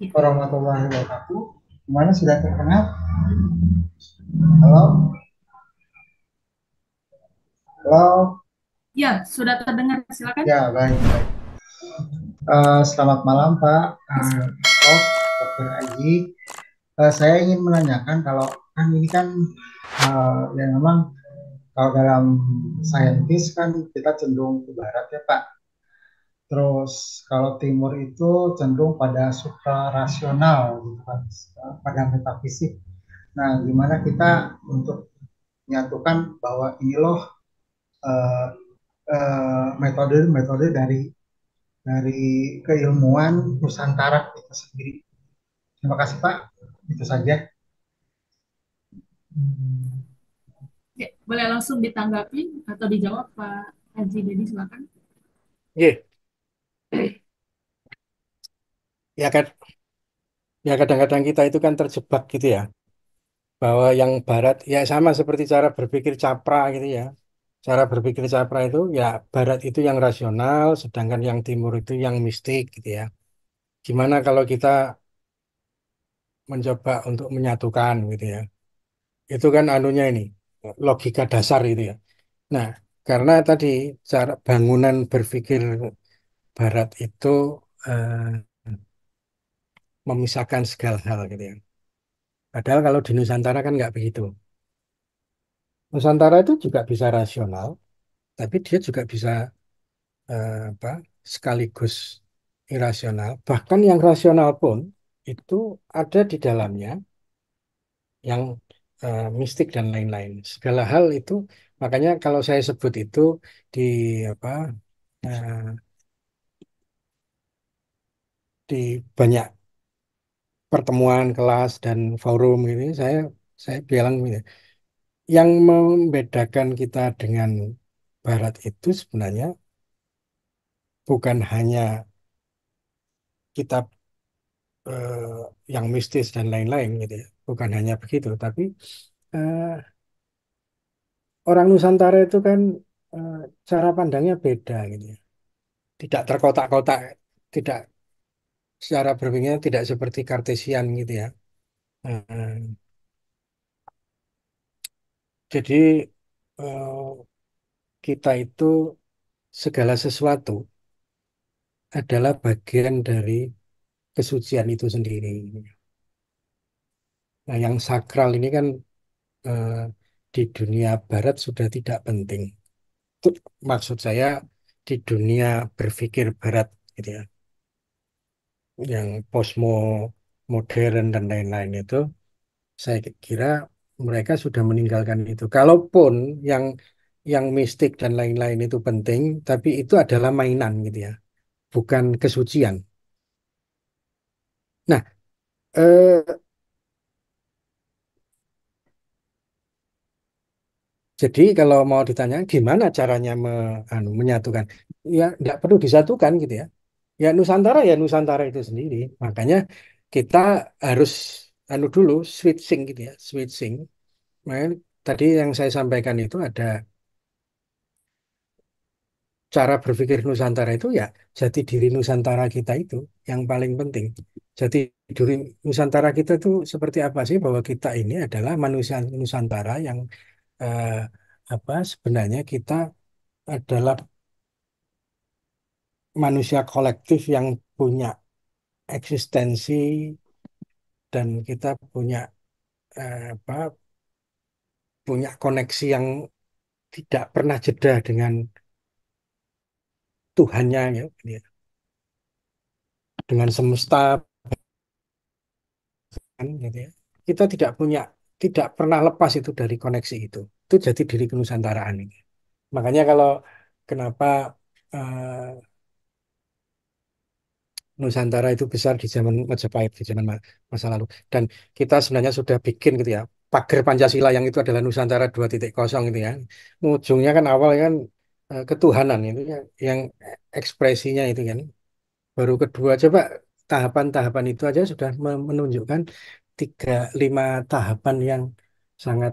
Iya. warahmatullahi wabarakatuh. Kemarin sudah terkenal. Halo. Halo. Ya, sudah terdengar. Silakan. Ya, baik. baik. Uh, selamat malam Pak. Uh, oh, Dr. Aji. Uh, saya ingin menanyakan kalau kan ini kan uh, eh, yang memang kalau dalam saintis kan kita cenderung ke barat ya Pak Terus kalau timur itu cenderung pada suka rasional, gitu kan, pada metafisik. Nah, gimana kita untuk menyatukan bahwa ini loh uh, uh, metode-metode dari dari keilmuan Nusantara kita sendiri. Terima kasih Pak, itu saja. Oke, ya, boleh langsung ditanggapi atau dijawab Pak Haji Dedi silakan. Iya. Yeah ya kan ya kadang-kadang kita itu kan terjebak gitu ya bahwa yang barat ya sama seperti cara berpikir capra gitu ya cara berpikir capra itu ya barat itu yang rasional sedangkan yang timur itu yang mistik gitu ya gimana kalau kita mencoba untuk menyatukan gitu ya itu kan anunya ini logika dasar itu ya nah karena tadi cara bangunan berpikir Barat itu eh, memisahkan segala hal gitu ya. Padahal kalau di Nusantara kan nggak begitu. Nusantara itu juga bisa rasional, tapi dia juga bisa eh, apa, sekaligus irasional. Bahkan yang rasional pun itu ada di dalamnya yang uh, mistik dan lain-lain. Segala hal itu makanya kalau saya sebut itu di apa uh, di banyak pertemuan kelas dan forum ini saya saya bilang yang membedakan kita dengan barat itu sebenarnya bukan hanya kitab eh, yang mistis dan lain-lain gitu ya bukan hanya begitu tapi uh, orang Nusantara itu kan uh, cara pandangnya beda gitu ya tidak terkotak-kotak tidak secara berpikirnya tidak seperti kartesian gitu ya. Eh, jadi eh, kita itu segala sesuatu adalah bagian dari kesucian itu sendiri. Nah, yang sakral ini kan eh, di dunia barat sudah tidak penting. Itu maksud saya di dunia berpikir barat gitu ya yang posmo modern dan lain-lain itu saya kira mereka sudah meninggalkan itu kalaupun yang yang mistik dan lain-lain itu penting tapi itu adalah mainan gitu ya bukan kesucian nah eh, Jadi kalau mau ditanya gimana caranya me, anu, menyatukan, ya tidak perlu disatukan gitu ya ya Nusantara ya Nusantara itu sendiri makanya kita harus anu dulu switching gitu ya switching nah, tadi yang saya sampaikan itu ada cara berpikir Nusantara itu ya jati diri Nusantara kita itu yang paling penting jati diri Nusantara kita itu seperti apa sih bahwa kita ini adalah manusia Nusantara yang eh, apa sebenarnya kita adalah manusia kolektif yang punya eksistensi dan kita punya eh, apa punya koneksi yang tidak pernah jeda dengan Tuhannya ya dengan semesta gitu ya. kita tidak punya tidak pernah lepas itu dari koneksi itu itu jadi diri kenusantaraan ini makanya kalau kenapa eh, Nusantara itu besar di zaman Majapahit, di zaman masa lalu. Dan kita sebenarnya sudah bikin gitu ya, pagar Pancasila yang itu adalah Nusantara 2.0 gitu ya. Ujungnya kan awal kan eh, ketuhanan itu ya, yang ekspresinya itu kan. Baru kedua coba tahapan-tahapan itu aja sudah menunjukkan tiga lima tahapan yang sangat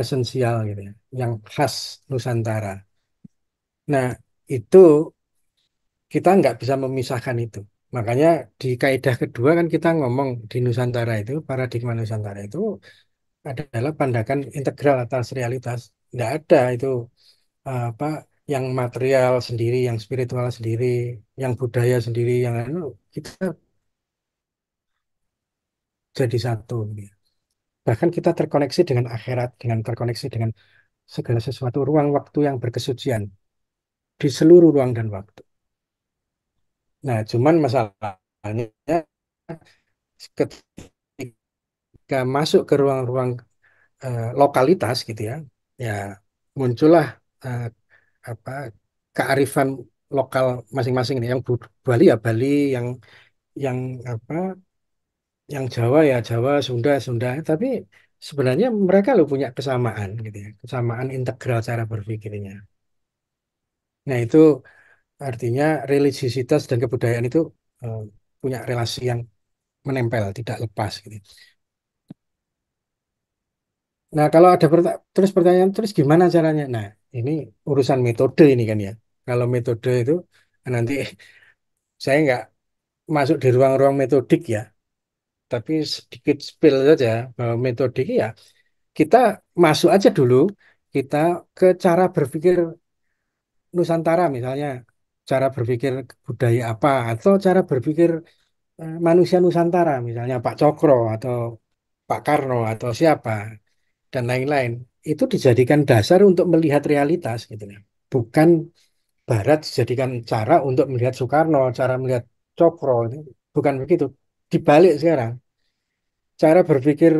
esensial gitu ya, yang khas Nusantara. Nah, itu kita nggak bisa memisahkan itu. Makanya di kaidah kedua kan kita ngomong di Nusantara itu, paradigma Nusantara itu adalah pandangan integral atas realitas. Tidak ada itu eh, apa yang material sendiri, yang spiritual sendiri, yang budaya sendiri, yang lain kita jadi satu. Gitu. Bahkan kita terkoneksi dengan akhirat, dengan terkoneksi dengan segala sesuatu ruang waktu yang berkesucian di seluruh ruang dan waktu. Nah, cuman masalahnya ketika masuk ke ruang-ruang uh, lokalitas gitu ya, ya muncullah uh, apa kearifan lokal masing-masing ini. Yang Bali ya Bali, yang yang apa, yang Jawa ya Jawa, Sunda Sunda. Tapi sebenarnya mereka lo punya kesamaan gitu ya, kesamaan integral cara berpikirnya. Nah itu Artinya religiositas dan kebudayaan itu uh, punya relasi yang menempel, tidak lepas gitu. Nah, kalau ada perta terus pertanyaan terus gimana caranya? Nah, ini urusan metode ini kan ya. Kalau metode itu nanti saya nggak masuk di ruang-ruang metodik ya. Tapi sedikit spill saja bahwa metodik ya kita masuk aja dulu kita ke cara berpikir Nusantara misalnya cara berpikir budaya apa atau cara berpikir eh, manusia Nusantara misalnya Pak Cokro atau Pak Karno atau siapa dan lain-lain itu dijadikan dasar untuk melihat realitas gitu ya. Bukan Barat dijadikan cara untuk melihat Soekarno, cara melihat Cokro ini bukan begitu. Dibalik sekarang cara berpikir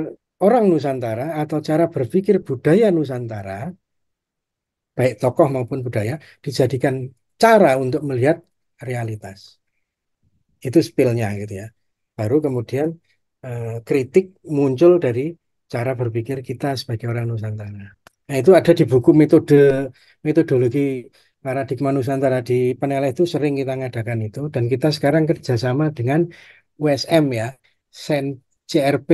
orang Nusantara atau cara berpikir budaya Nusantara baik tokoh maupun budaya dijadikan cara untuk melihat realitas. Itu spillnya gitu ya. Baru kemudian eh, kritik muncul dari cara berpikir kita sebagai orang Nusantara. Nah, itu ada di buku metode metodologi paradigma Nusantara di Peneleh itu sering kita ngadakan itu dan kita sekarang kerjasama dengan USM ya, Sen CRP,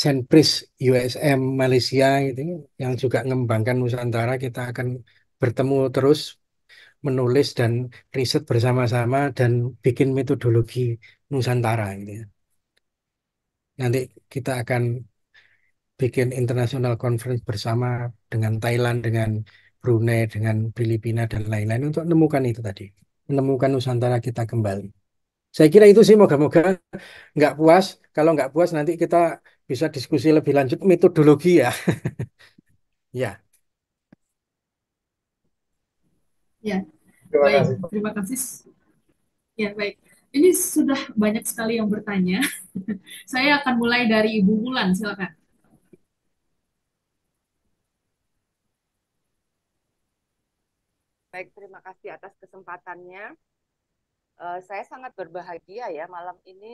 Senpris USM Malaysia gitu, yang juga mengembangkan Nusantara kita akan bertemu terus menulis dan riset bersama-sama dan bikin metodologi Nusantara ini. Gitu ya. Nanti kita akan bikin international conference bersama dengan Thailand, dengan Brunei, dengan Filipina dan lain-lain untuk menemukan itu tadi, menemukan Nusantara kita kembali. Saya kira itu sih moga-moga nggak puas. Kalau nggak puas nanti kita bisa diskusi lebih lanjut metodologi ya. ya. Ya, terima baik. Kasih. Terima kasih. Ya, baik. Ini sudah banyak sekali yang bertanya. Saya akan mulai dari Ibu Wulan, silakan. Baik, terima kasih atas kesempatannya. Uh, saya sangat berbahagia ya malam ini.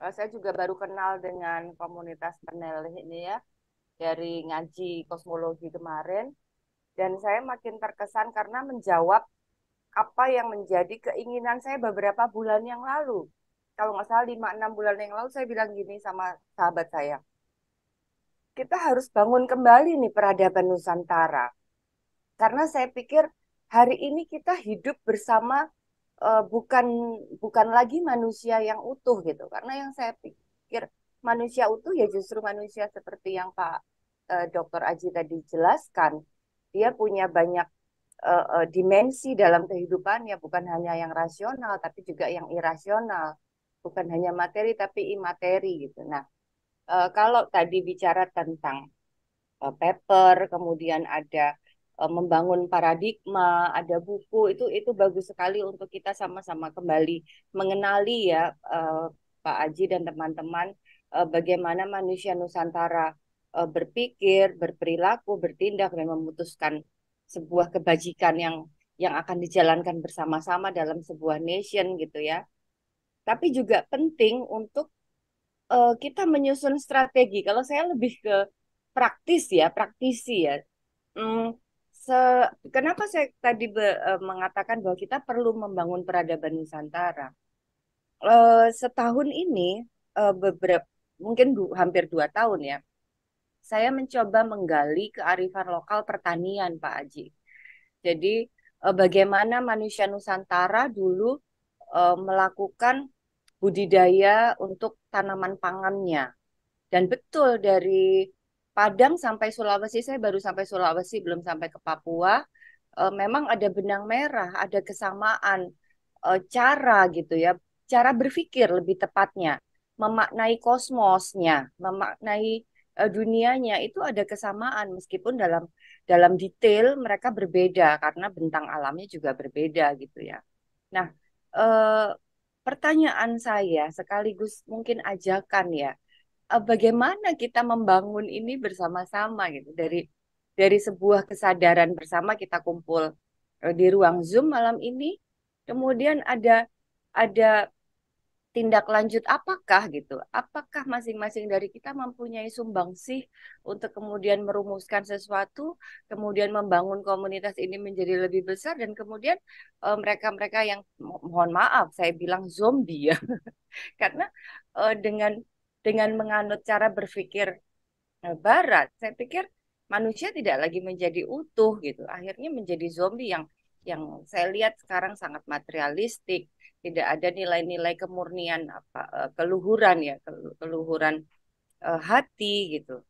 Uh, saya juga baru kenal dengan komunitas Peneleh ini ya dari ngaji kosmologi kemarin dan saya makin terkesan karena menjawab apa yang menjadi keinginan saya beberapa bulan yang lalu. Kalau nggak salah lima enam bulan yang lalu saya bilang gini sama sahabat saya, kita harus bangun kembali nih peradaban Nusantara. Karena saya pikir hari ini kita hidup bersama uh, bukan bukan lagi manusia yang utuh gitu. Karena yang saya pikir manusia utuh ya justru manusia seperti yang Pak uh, eh, Dr. Aji tadi jelaskan dia punya banyak uh, uh, dimensi dalam kehidupannya bukan hanya yang rasional tapi juga yang irasional bukan hanya materi tapi imateri gitu nah uh, kalau tadi bicara tentang uh, paper kemudian ada membangun paradigma ada buku itu itu bagus sekali untuk kita sama-sama kembali mengenali ya Pak Aji dan teman-teman bagaimana manusia Nusantara uh, berpikir, berperilaku, bertindak dan memutuskan sebuah kebajikan yang yang akan dijalankan bersama-sama dalam sebuah nation gitu ya. Tapi juga penting untuk uh, kita menyusun strategi. Kalau saya lebih ke praktis ya, praktisi ya. Hmm, se kenapa saya tadi be, eh, mengatakan bahwa kita perlu membangun peradaban Nusantara? Uh, setahun ini uh, beberapa mungkin du hampir dua tahun ya saya mencoba menggali kearifan lokal pertanian, Pak Aji. Jadi eh, bagaimana manusia Nusantara dulu eh, melakukan budidaya untuk tanaman pangannya. Dan betul dari Padang sampai Sulawesi, saya baru sampai Sulawesi, belum sampai ke Papua, eh, memang ada benang merah, ada kesamaan cara gitu ya, cara berpikir lebih tepatnya, memaknai kosmosnya, memaknai Eh, dunianya itu ada kesamaan meskipun dalam dalam detail mereka berbeda karena bentang alamnya juga berbeda gitu ya. Nah, e, pertanyaan saya sekaligus mungkin ajakan ya, e, bagaimana kita membangun ini bersama-sama gitu dari dari sebuah kesadaran bersama kita kumpul di ruang Zoom malam ini. Kemudian ada ada tindak lanjut apakah gitu? Apakah masing-masing dari kita mempunyai sumbangsih untuk kemudian merumuskan sesuatu, kemudian membangun komunitas ini menjadi lebih besar dan kemudian eh, mereka-mereka yang mohon maaf saya bilang zombie ya. Karena eh, dengan dengan menganut cara berpikir eh, barat, saya pikir manusia tidak lagi menjadi utuh gitu. Akhirnya menjadi zombie yang yang saya lihat sekarang sangat materialistik, tidak ada nilai-nilai kemurnian apa eh, keluhuran ya, keluhuran uh, hati gitu.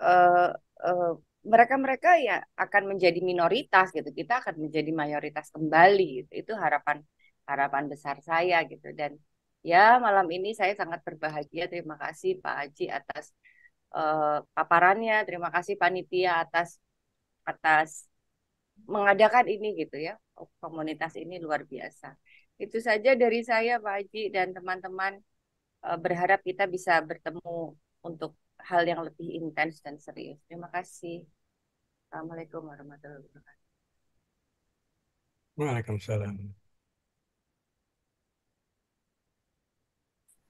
Uh, uh, mereka-mereka ya akan menjadi minoritas gitu. Kita akan menjadi mayoritas kembali gitu. Itu harapan harapan besar saya gitu dan ya malam ini saya sangat berbahagia. Terima kasih Pak Haji atas uh, paparannya. Terima kasih panitia atas atas mengadakan ini gitu ya komunitas ini luar biasa itu saja dari saya Pak Haji dan teman-teman eh, berharap kita bisa bertemu untuk hal yang lebih intens dan serius terima kasih Assalamualaikum warahmatullahi wabarakatuh Waalaikumsalam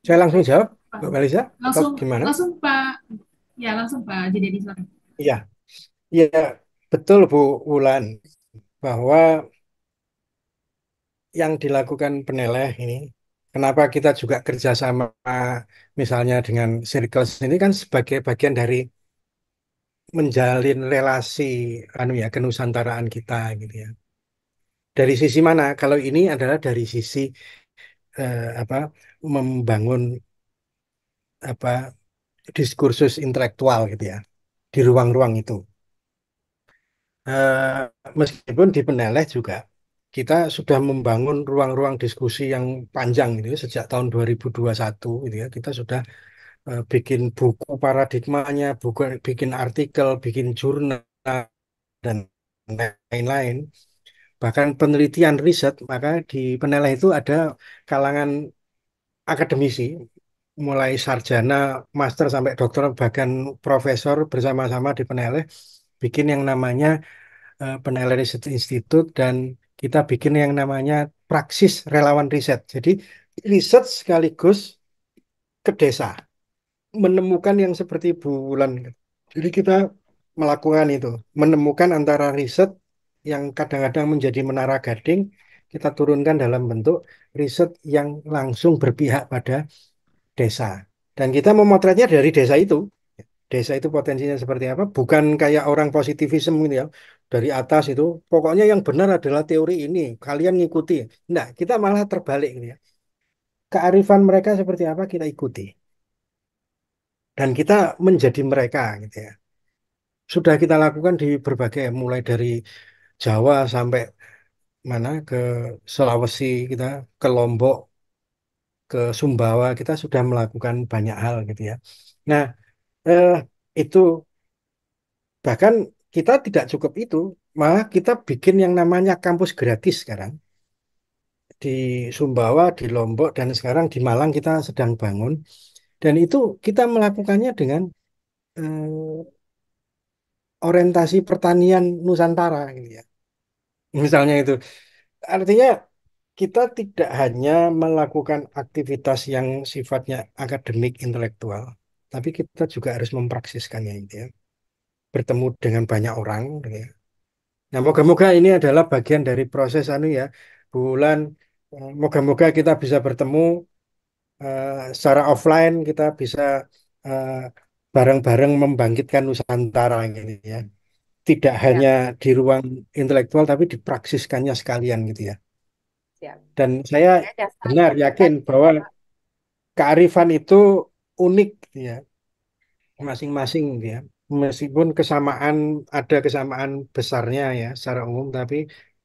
saya langsung jawab Pak Balisa langsung gimana langsung Pak ya langsung Pak jadi sore iya iya Betul Bu Wulan bahwa yang dilakukan peneleh ini, kenapa kita juga kerjasama misalnya dengan Circles ini kan sebagai bagian dari menjalin relasi anu ya kenusantaraan kita gitu ya. Dari sisi mana? Kalau ini adalah dari sisi eh, apa membangun apa diskursus intelektual gitu ya di ruang-ruang itu Eh, meskipun di Peneleh juga kita sudah membangun ruang-ruang diskusi yang panjang ini gitu ya, sejak tahun 2021 gitu ya kita sudah uh, bikin buku paradigmanya buku bikin artikel bikin jurnal dan lain-lain bahkan penelitian riset maka di peneleh itu ada kalangan akademisi mulai sarjana master sampai dokter bahkan profesor bersama-sama di peneleh bikin yang namanya uh, eh, penilai riset institut dan kita bikin yang namanya praksis relawan riset. Jadi riset sekaligus ke desa menemukan yang seperti bulan. Jadi kita melakukan itu, menemukan antara riset yang kadang-kadang menjadi menara gading kita turunkan dalam bentuk riset yang langsung berpihak pada desa. Dan kita memotretnya dari desa itu desa itu potensinya seperti apa bukan kayak orang positivisme gitu ya dari atas itu pokoknya yang benar adalah teori ini kalian ngikuti nah kita malah terbalik gitu ya kearifan mereka seperti apa kita ikuti dan kita menjadi mereka gitu ya sudah kita lakukan di berbagai mulai dari Jawa sampai mana ke Sulawesi kita ke Lombok ke Sumbawa kita sudah melakukan banyak hal gitu ya nah eh, itu bahkan kita tidak cukup itu, malah kita bikin yang namanya kampus gratis sekarang di Sumbawa, di Lombok, dan sekarang di Malang kita sedang bangun. Dan itu kita melakukannya dengan eh, orientasi pertanian Nusantara, gitu ya. Misalnya itu, artinya kita tidak hanya melakukan aktivitas yang sifatnya akademik intelektual, tapi kita juga harus mempraksiskannya itu ya. Bertemu dengan banyak orang gitu ya. Nah, hmm. moga-moga ini adalah bagian dari proses anu ya, bulan eh, moga-moga kita bisa bertemu uh, secara offline, kita bisa eh, bareng-bareng membangkitkan Nusantara ini gitu ya. Tidak ya. hanya di ruang intelektual tapi dipraksiskannya sekalian gitu ya. Dan saya benar yakin bahwa kearifan itu unik gitu ya masing-masing gitu ya meskipun kesamaan ada kesamaan besarnya ya secara umum tapi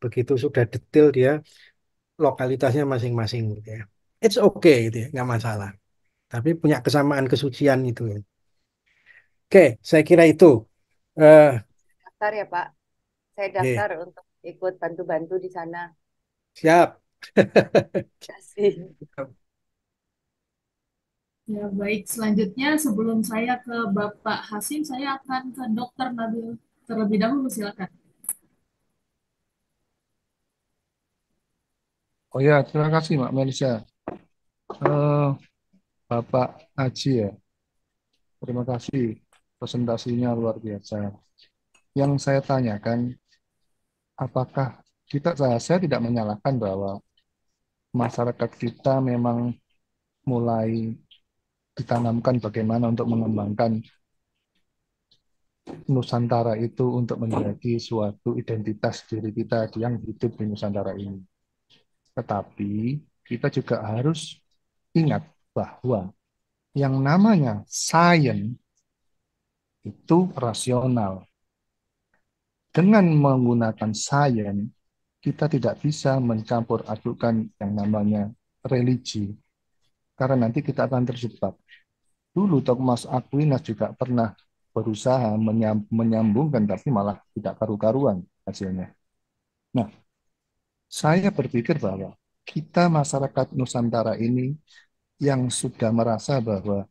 begitu sudah detail dia lokalitasnya masing-masing gitu ya it's okay gitu ya nggak masalah tapi punya kesamaan kesucian itu ya. oke saya kira itu uh, daftar ya pak saya daftar yeah. untuk ikut bantu-bantu di sana siap Terima kasih. Ya, baik. Selanjutnya sebelum saya ke Bapak Hasim, saya akan ke Dokter Nabil terlebih dahulu, silakan. Oh ya, terima kasih Mbak Melisa. Uh, Bapak Haji ya, terima kasih presentasinya luar biasa. Yang saya tanyakan, apakah kita, saya tidak menyalahkan bahwa masyarakat kita memang mulai ditanamkan bagaimana untuk mengembangkan Nusantara itu untuk menjadi suatu identitas diri kita yang hidup di Nusantara ini. Tetapi kita juga harus ingat bahwa yang namanya sains itu rasional. Dengan menggunakan sains, kita tidak bisa mencampur adukan yang namanya religi karena nanti kita akan terjebak. Dulu Thomas Aquinas juga pernah berusaha menyambungkan tapi malah tidak karu-karuan hasilnya. Nah, saya berpikir bahwa kita masyarakat Nusantara ini yang sudah merasa bahwa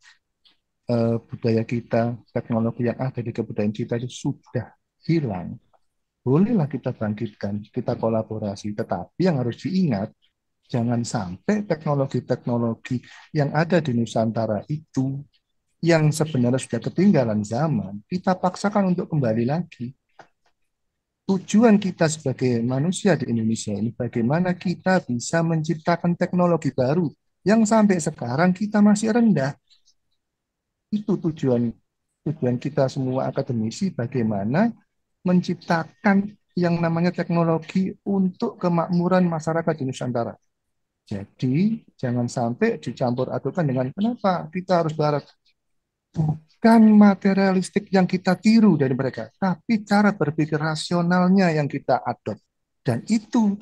eh, budaya kita, teknologi yang ada di kebudayaan kita itu sudah hilang, bolehlah kita bangkitkan, kita kolaborasi. Tetapi yang harus diingat, jangan sampai teknologi-teknologi yang ada di Nusantara itu yang sebenarnya sudah ketinggalan zaman, kita paksakan untuk kembali lagi. Tujuan kita sebagai manusia di Indonesia ini bagaimana kita bisa menciptakan teknologi baru yang sampai sekarang kita masih rendah. Itu tujuan tujuan kita semua akademisi bagaimana menciptakan yang namanya teknologi untuk kemakmuran masyarakat di Nusantara. Jadi jangan sampai dicampur adukan dengan kenapa kita harus barat. Bukan materialistik yang kita tiru dari mereka, tapi cara berpikir rasionalnya yang kita adopt. Dan itu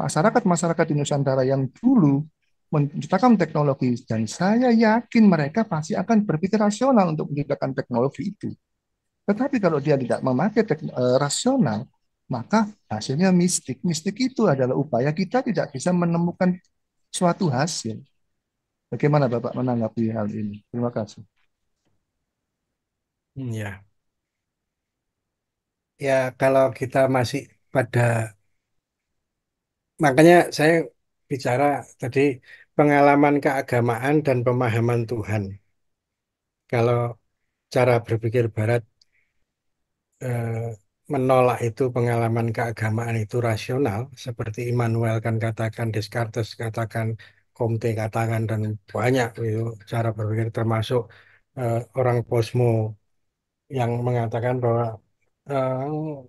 masyarakat-masyarakat di Nusantara yang dulu menciptakan teknologi dan saya yakin mereka pasti akan berpikir rasional untuk menciptakan teknologi itu. Tetapi kalau dia tidak memakai e, rasional, maka hasilnya mistik. Mistik itu adalah upaya kita tidak bisa menemukan suatu hasil. Bagaimana Bapak menanggapi hal ini? Terima kasih. Ya. Ya, kalau kita masih pada makanya saya bicara tadi pengalaman keagamaan dan pemahaman Tuhan. Kalau cara berpikir barat eh, menolak itu pengalaman keagamaan itu rasional seperti Immanuel kan katakan Descartes katakan Comte katakan dan banyak itu cara berpikir termasuk uh, orang posmo yang mengatakan bahwa uh,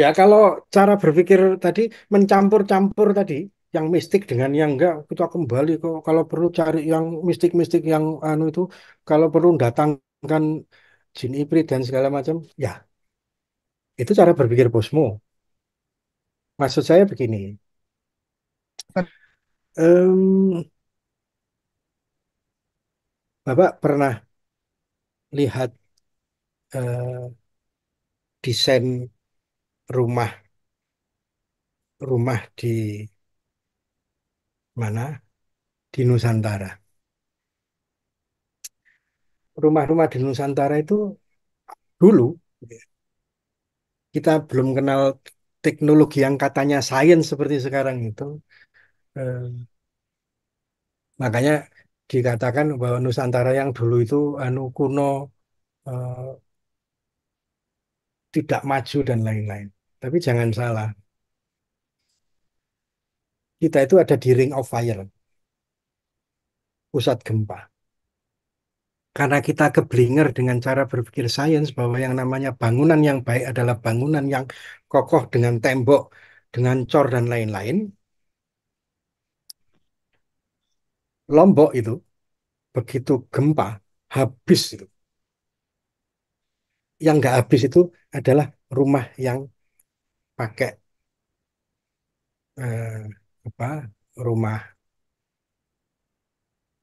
ya kalau cara berpikir tadi mencampur-campur tadi yang mistik dengan yang enggak kita kembali kok kalau perlu cari yang mistik-mistik yang anu itu kalau perlu datangkan jin iprit dan segala macam ya itu cara berpikir bosmu. Maksud saya begini. Um, Bapak pernah lihat uh, desain rumah rumah di mana di Nusantara. Rumah-rumah di Nusantara itu dulu kita belum kenal teknologi yang katanya sains seperti sekarang itu eh, makanya dikatakan bahwa Nusantara yang dulu itu anu kuno eh, tidak maju dan lain-lain tapi jangan salah kita itu ada di ring of fire pusat gempa karena kita keblinger dengan cara berpikir sains bahwa yang namanya bangunan yang baik adalah bangunan yang kokoh dengan tembok, dengan cor dan lain-lain. Lombok itu begitu gempa habis itu. Yang nggak habis itu adalah rumah yang pakai eh, apa rumah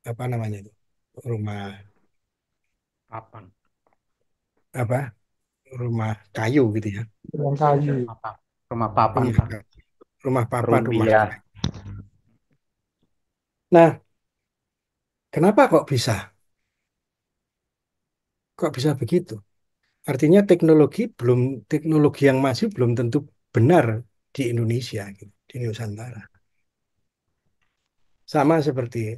apa namanya itu rumah Papan. Apa? Rumah kayu gitu ya. Rumah kayu. Iya, iya. Rumah papan. Rumah papan. Rumah Rumah. Nah, kenapa kok bisa? Kok bisa begitu? Artinya teknologi belum teknologi yang masih belum tentu benar di Indonesia, gitu, di Nusantara. Sama seperti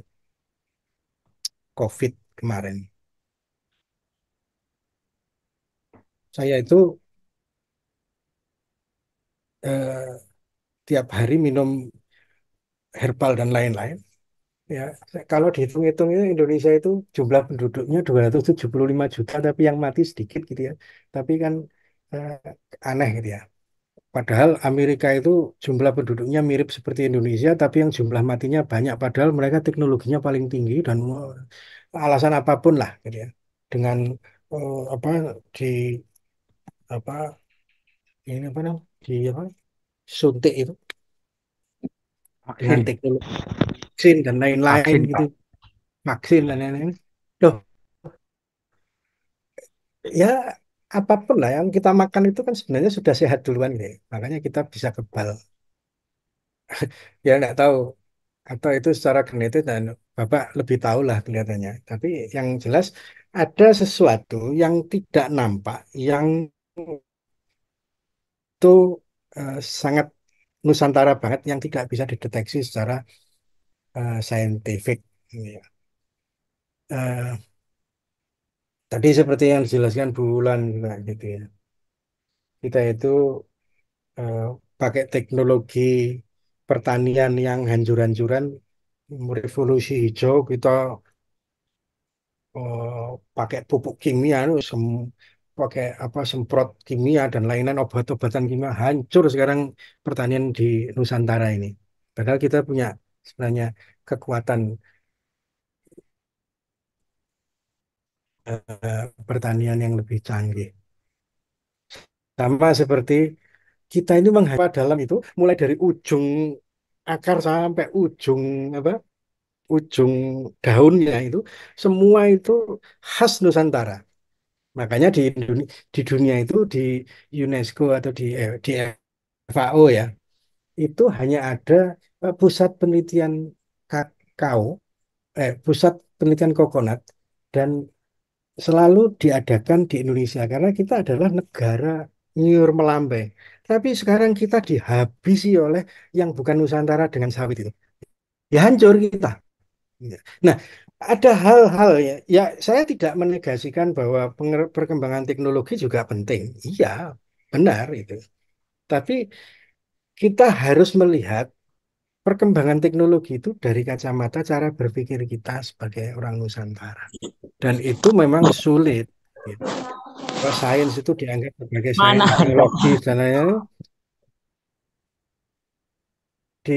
COVID kemarin. saya itu eh, tiap hari minum herbal dan lain-lain. Ya, kalau dihitung-hitung itu Indonesia itu jumlah penduduknya 275 juta tapi yang mati sedikit gitu ya. Tapi kan eh, aneh gitu ya. Padahal Amerika itu jumlah penduduknya mirip seperti Indonesia, tapi yang jumlah matinya banyak. Padahal mereka teknologinya paling tinggi dan eh, alasan apapun lah, gitu ya. Dengan eh, apa di apa ini apa namanya di apa suntik itu vaksin vaksin dan lain-lain vaksin, gitu vaksin dan lain-lain loh ya apapun lah yang kita makan itu kan sebenarnya sudah sehat duluan gitu ya. makanya kita bisa kebal ya nggak tahu atau itu secara genetik dan bapak lebih tahu lah kelihatannya tapi yang jelas ada sesuatu yang tidak nampak yang itu uh, sangat Nusantara banget yang tidak bisa dideteksi secara uh, saintifik. Gitu ya. Uh, tadi seperti yang dijelaskan bulan gitu ya. Kita itu uh, pakai teknologi pertanian yang hancur-hancuran, revolusi hijau kita uh, pakai pupuk kimia, anu, pakai apa semprot kimia dan lain-lain obat-obatan kimia hancur sekarang pertanian di Nusantara ini. Padahal kita punya sebenarnya kekuatan uh, pertanian yang lebih canggih. Sama seperti kita ini menghadap dalam itu mulai dari ujung akar sampai ujung apa ujung daunnya itu semua itu khas Nusantara Makanya di di dunia itu di UNESCO atau di eh, di FAO ya itu hanya ada eh, pusat penelitian kakao, eh, pusat penelitian kokonat dan selalu diadakan di Indonesia karena kita adalah negara nyur melambai. Tapi sekarang kita dihabisi oleh yang bukan Nusantara dengan sawit itu. Ya hancur kita. Nah, ada hal-hal ya, ya saya tidak menegasikan bahwa perkembangan teknologi juga penting. Iya, benar itu. Tapi kita harus melihat perkembangan teknologi itu dari kacamata cara berpikir kita sebagai orang Nusantara. Dan itu memang sulit. Gitu. Kalau sains itu dianggap sebagai sains teknologi dan lain-lain. Di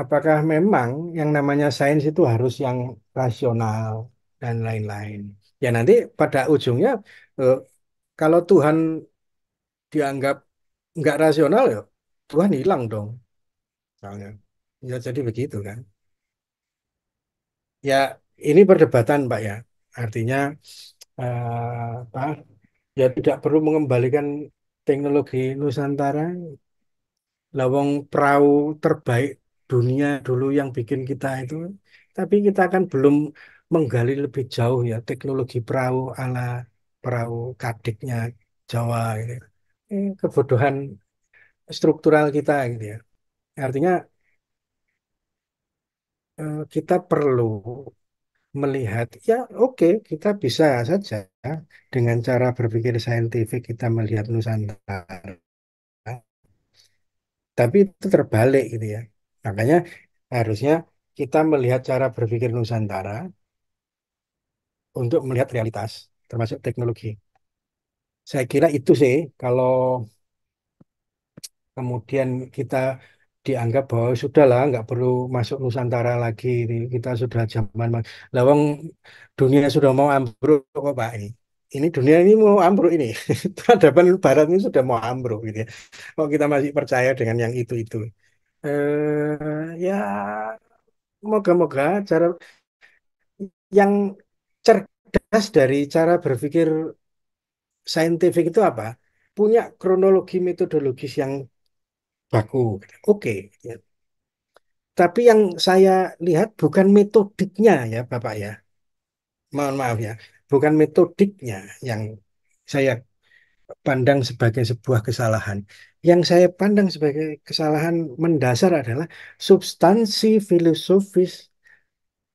apakah memang yang namanya sains itu harus yang rasional dan lain-lain. Ya nanti pada ujungnya eh, kalau Tuhan dianggap nggak rasional ya Tuhan hilang dong. Soalnya. Ya jadi begitu kan. Ya ini perdebatan Pak ya. Artinya eh, apa? Ya tidak perlu mengembalikan teknologi Nusantara. Lawang perahu terbaik dunia dulu yang bikin kita itu, tapi kita kan belum menggali lebih jauh ya teknologi perahu ala perahu kadiknya Jawa gitu. kebodohan struktural kita gitu ya. Artinya eh, kita perlu melihat ya oke okay, kita bisa saja dengan cara berpikir saintifik kita melihat Nusantara tapi itu terbalik gitu ya Makanya harusnya kita melihat cara berpikir Nusantara untuk melihat realitas, termasuk teknologi. Saya kira itu sih, kalau kemudian kita dianggap bahwa oh, sudahlah nggak perlu masuk Nusantara lagi kita sudah zaman lawang dunia sudah mau ambruk kok Pak ini ini dunia ini mau ambruk ini peradaban Barat ini sudah mau ambruk gitu ya kok kita masih percaya dengan yang itu itu eh, ya moga-moga cara yang cerdas dari cara berpikir saintifik itu apa? Punya kronologi metodologis yang baku. Oke. Okay. Ya. Tapi yang saya lihat bukan metodiknya ya Bapak ya. Mohon maaf ya. Bukan metodiknya yang saya pandang sebagai sebuah kesalahan. Yang saya pandang sebagai kesalahan mendasar adalah substansi filosofis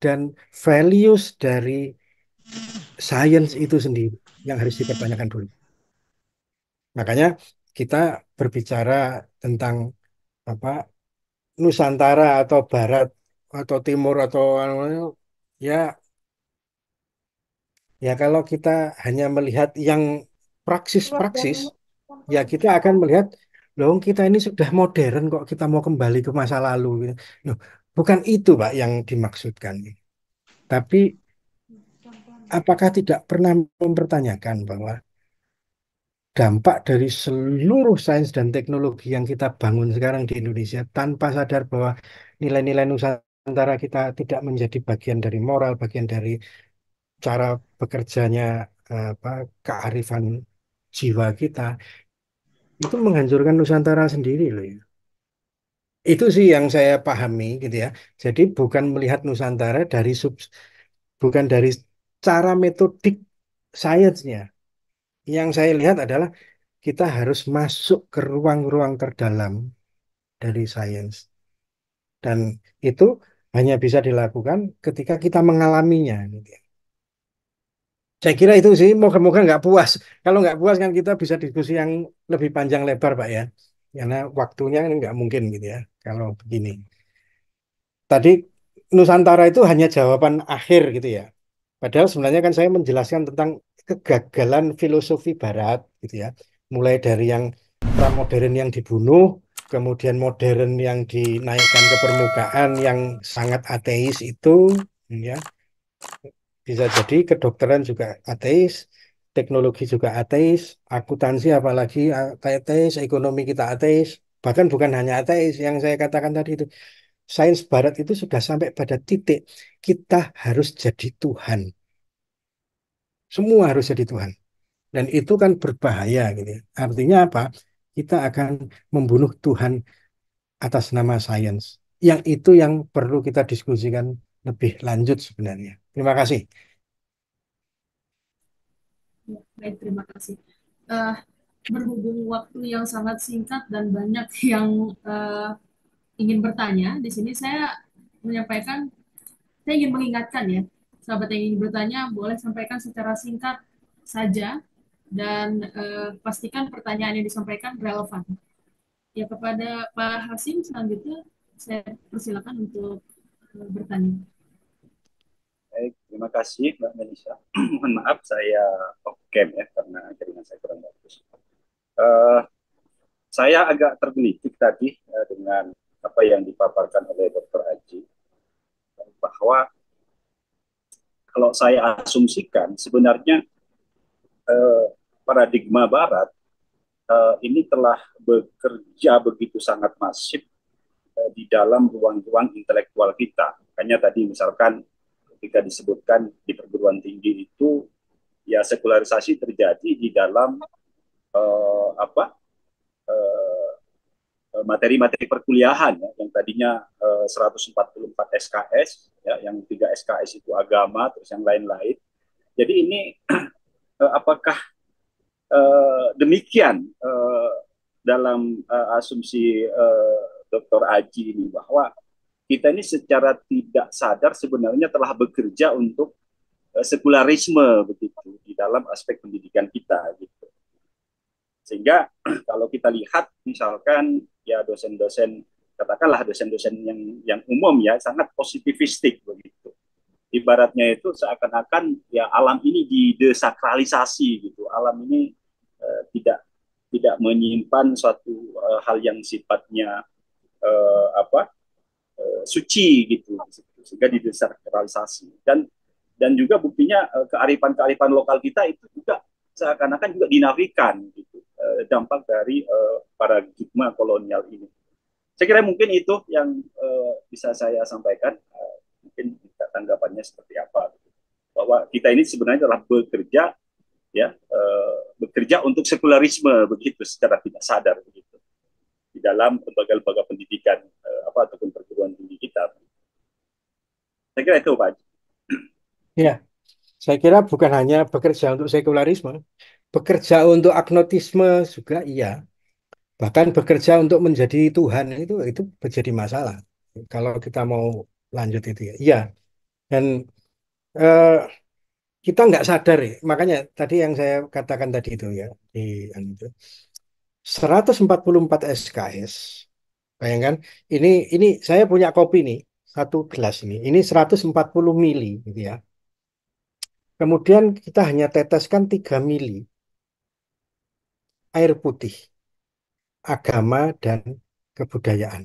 dan values dari sains itu sendiri yang harus dipertanyakan dulu. Makanya kita berbicara tentang apa Nusantara atau Barat atau Timur atau ya ya kalau kita hanya melihat yang praksis-praksis, iya, ya kita akan melihat loh kita ini sudah modern kok kita mau kembali ke masa lalu. Gitu. Loh, bukan itu Pak yang dimaksudkan. Tapi apakah tidak pernah mempertanyakan bahwa dampak dari seluruh sains dan teknologi yang kita bangun sekarang di Indonesia tanpa sadar bahwa nilai-nilai Nusantara kita tidak menjadi bagian dari moral, bagian dari cara bekerjanya eh, apa kearifan jiwa kita itu menghancurkan Nusantara sendiri loh ya. Itu sih yang saya pahami gitu ya. Jadi bukan melihat Nusantara dari sub, bukan dari cara metodik sainsnya. Yang saya lihat adalah kita harus masuk ke ruang-ruang terdalam dari sains. Dan itu hanya bisa dilakukan ketika kita mengalaminya gitu ya. Saya kira itu sih moga-moga nggak puas. Kalau nggak puas kan kita bisa diskusi yang lebih panjang lebar, Pak ya. Karena waktunya ini kan nggak mungkin gitu ya kalau begini. Tadi Nusantara itu hanya jawaban akhir gitu ya. Padahal sebenarnya kan saya menjelaskan tentang kegagalan filosofi Barat gitu ya. Mulai dari yang pramodern yang dibunuh, kemudian modern yang dinaikkan ke permukaan yang sangat ateis itu, ya bisa jadi kedokteran juga ateis, teknologi juga ateis, akuntansi apalagi ateis, ekonomi kita ateis, bahkan bukan hanya ateis yang saya katakan tadi itu. Sains barat itu sudah sampai pada titik kita harus jadi Tuhan. Semua harus jadi Tuhan. Dan itu kan berbahaya gitu. Ya. Artinya apa? Kita akan membunuh Tuhan atas nama sains. Yang itu yang perlu kita diskusikan lebih lanjut sebenarnya. Terima kasih. Ya, baik, terima kasih. Uh, berhubung waktu yang sangat singkat dan banyak yang uh, ingin bertanya, di sini saya menyampaikan, saya ingin mengingatkan ya, sahabat yang ingin bertanya boleh sampaikan secara singkat saja dan uh, pastikan pertanyaan yang disampaikan relevan. Ya kepada Pak Hasim selanjutnya saya persilakan untuk bertanya. Baik, terima kasih Mbak Melisa. Mohon maaf saya off cam ya karena jaringan saya kurang bagus. Uh, saya agak tergelitik tadi uh, dengan apa yang dipaparkan oleh Dr. Haji bahwa kalau saya asumsikan sebenarnya eh, paradigma Barat eh, ini telah bekerja begitu sangat masif Eh, di dalam ruang-ruang intelektual kita. Makanya tadi misalkan ketika disebutkan di perguruan tinggi itu ya sekularisasi terjadi di dalam uh, apa eh, materi-materi uh, perkuliahan ya, yang tadinya uh, 144 SKS ya yang tiga SKS itu agama terus yang lain-lain. Jadi ini apakah demikian dalam asumsi Dr. Aji ini bahwa kita ini secara tidak sadar sebenarnya telah bekerja untuk eh, sekularisme begitu di dalam aspek pendidikan kita gitu. Sehingga kalau kita lihat misalkan ya dosen-dosen katakanlah dosen-dosen yang yang umum ya sangat positivistik begitu. Ibaratnya itu seakan-akan ya alam ini didesakralisasi gitu. Alam ini uh, tidak tidak menyimpan suatu uh, hal yang sifatnya uh, apa uh, suci gitu sehingga didesentralisasi dan dan juga buktinya eh, kearifan-kearifan lokal kita itu juga seakan-akan juga dinafikan gitu dampak dari uh, paradigma kolonial ini. Saya kira mungkin itu yang uh, bisa saya sampaikan uh, mungkin tanggapannya seperti apa gitu. bahwa kita ini sebenarnya telah bekerja ya uh, bekerja untuk sekularisme begitu secara tidak sadar begitu di dalam lembaga-lembaga pendidikan uh, apa ataupun perguruan tinggi kita. Saya kira itu Pak. Ya, saya kira bukan hanya bekerja untuk sekularisme, bekerja untuk agnotisme juga iya. Bahkan bekerja untuk menjadi Tuhan itu itu menjadi masalah. Kalau kita mau lanjut itu ya. Iya. Dan uh, kita nggak sadar ya. Makanya tadi yang saya katakan tadi itu ya di anu itu 144 SKS. Bayangkan, ini ini saya punya kopi nih, satu gelas ini. Ini 140 mili gitu ya. Kemudian kita hanya teteskan 3 mili air putih, agama dan kebudayaan.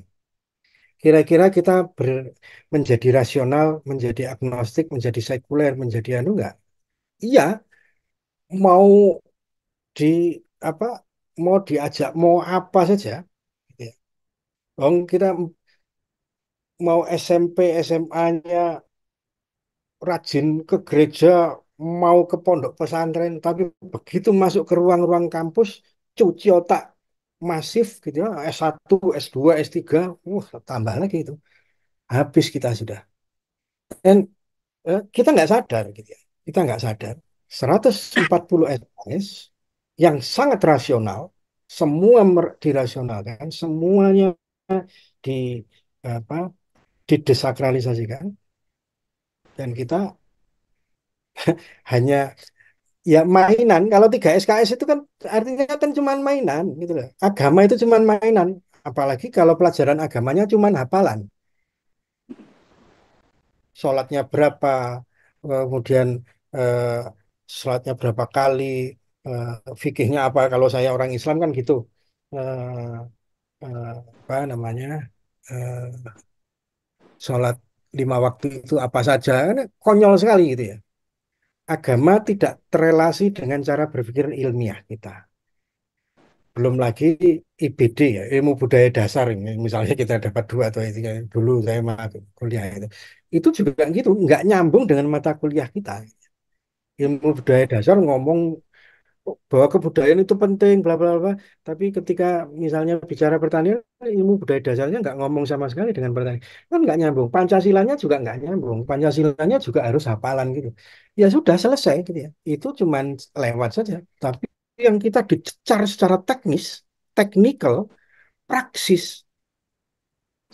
Kira-kira kita ber, menjadi rasional, menjadi agnostik, menjadi sekuler, menjadi anu enggak? Iya, mau di apa mau diajak mau apa saja dong gitu ya. Bang kita mau SMP SMA-nya rajin ke gereja mau ke pondok pesantren tapi begitu masuk ke ruang-ruang kampus cuci otak masif gitu ya S1 S2 S3 wah tambah lagi itu habis kita sudah dan eh, kita nggak sadar gitu ya kita nggak sadar 140 SMS yang sangat rasional, semua dirasionalkan, semuanya di apa didesakralisasikan dan kita hanya ya mainan kalau tiga SKS itu kan artinya kan cuma mainan gitu loh. Agama itu cuma mainan, apalagi kalau pelajaran agamanya cuma hafalan. Sholatnya berapa, eh, kemudian eh, sholatnya berapa kali, uh, fikihnya apa kalau saya orang Islam kan gitu uh, uh, apa namanya uh, sholat lima waktu itu apa saja konyol sekali gitu ya agama tidak terelasi dengan cara berpikir ilmiah kita belum lagi IBD ya ilmu budaya dasar misalnya kita dapat dua atau tiga dulu saya mah kuliah itu itu juga gitu nggak nyambung dengan mata kuliah kita ilmu budaya dasar ngomong bahwa kebudayaan itu penting bla bla bla tapi ketika misalnya bicara pertanian ilmu budaya dasarnya nggak ngomong sama sekali dengan pertanian kan nggak nyambung pancasilanya juga nggak nyambung pancasilanya juga harus hafalan gitu ya sudah selesai gitu ya itu cuman lewat saja tapi yang kita dicecar secara teknis teknikal praksis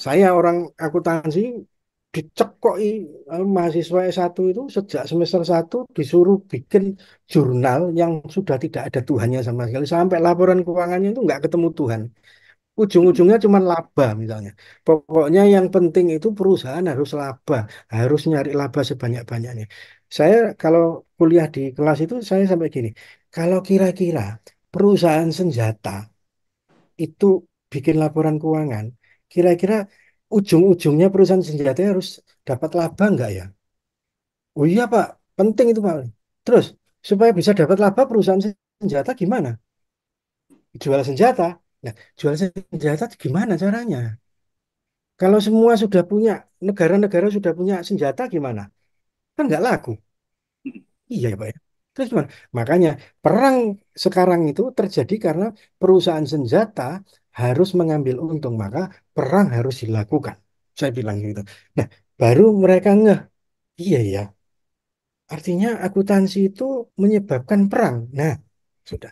saya orang akuntansi dicekoki eh, mahasiswa S1 itu sejak semester 1 disuruh bikin jurnal yang sudah tidak ada Tuhannya sama sekali sampai laporan keuangannya itu nggak ketemu Tuhan ujung-ujungnya cuma laba misalnya pokoknya yang penting itu perusahaan harus laba harus nyari laba sebanyak-banyaknya saya kalau kuliah di kelas itu saya sampai gini kalau kira-kira perusahaan senjata itu bikin laporan keuangan kira-kira ujung-ujungnya perusahaan senjata harus dapat laba nggak ya? Oh iya Pak, penting itu Pak. Terus, supaya bisa dapat laba perusahaan senjata gimana? Jual senjata. Nah, jual senjata gimana caranya? Kalau semua sudah punya, negara-negara sudah punya senjata gimana? Kan nggak laku. Iya Pak ya. Terus gimana? Makanya perang sekarang itu terjadi karena perusahaan senjata harus mengambil untung maka perang harus dilakukan saya bilang gitu nah baru mereka ngeh iya ya artinya akuntansi itu menyebabkan perang nah sudah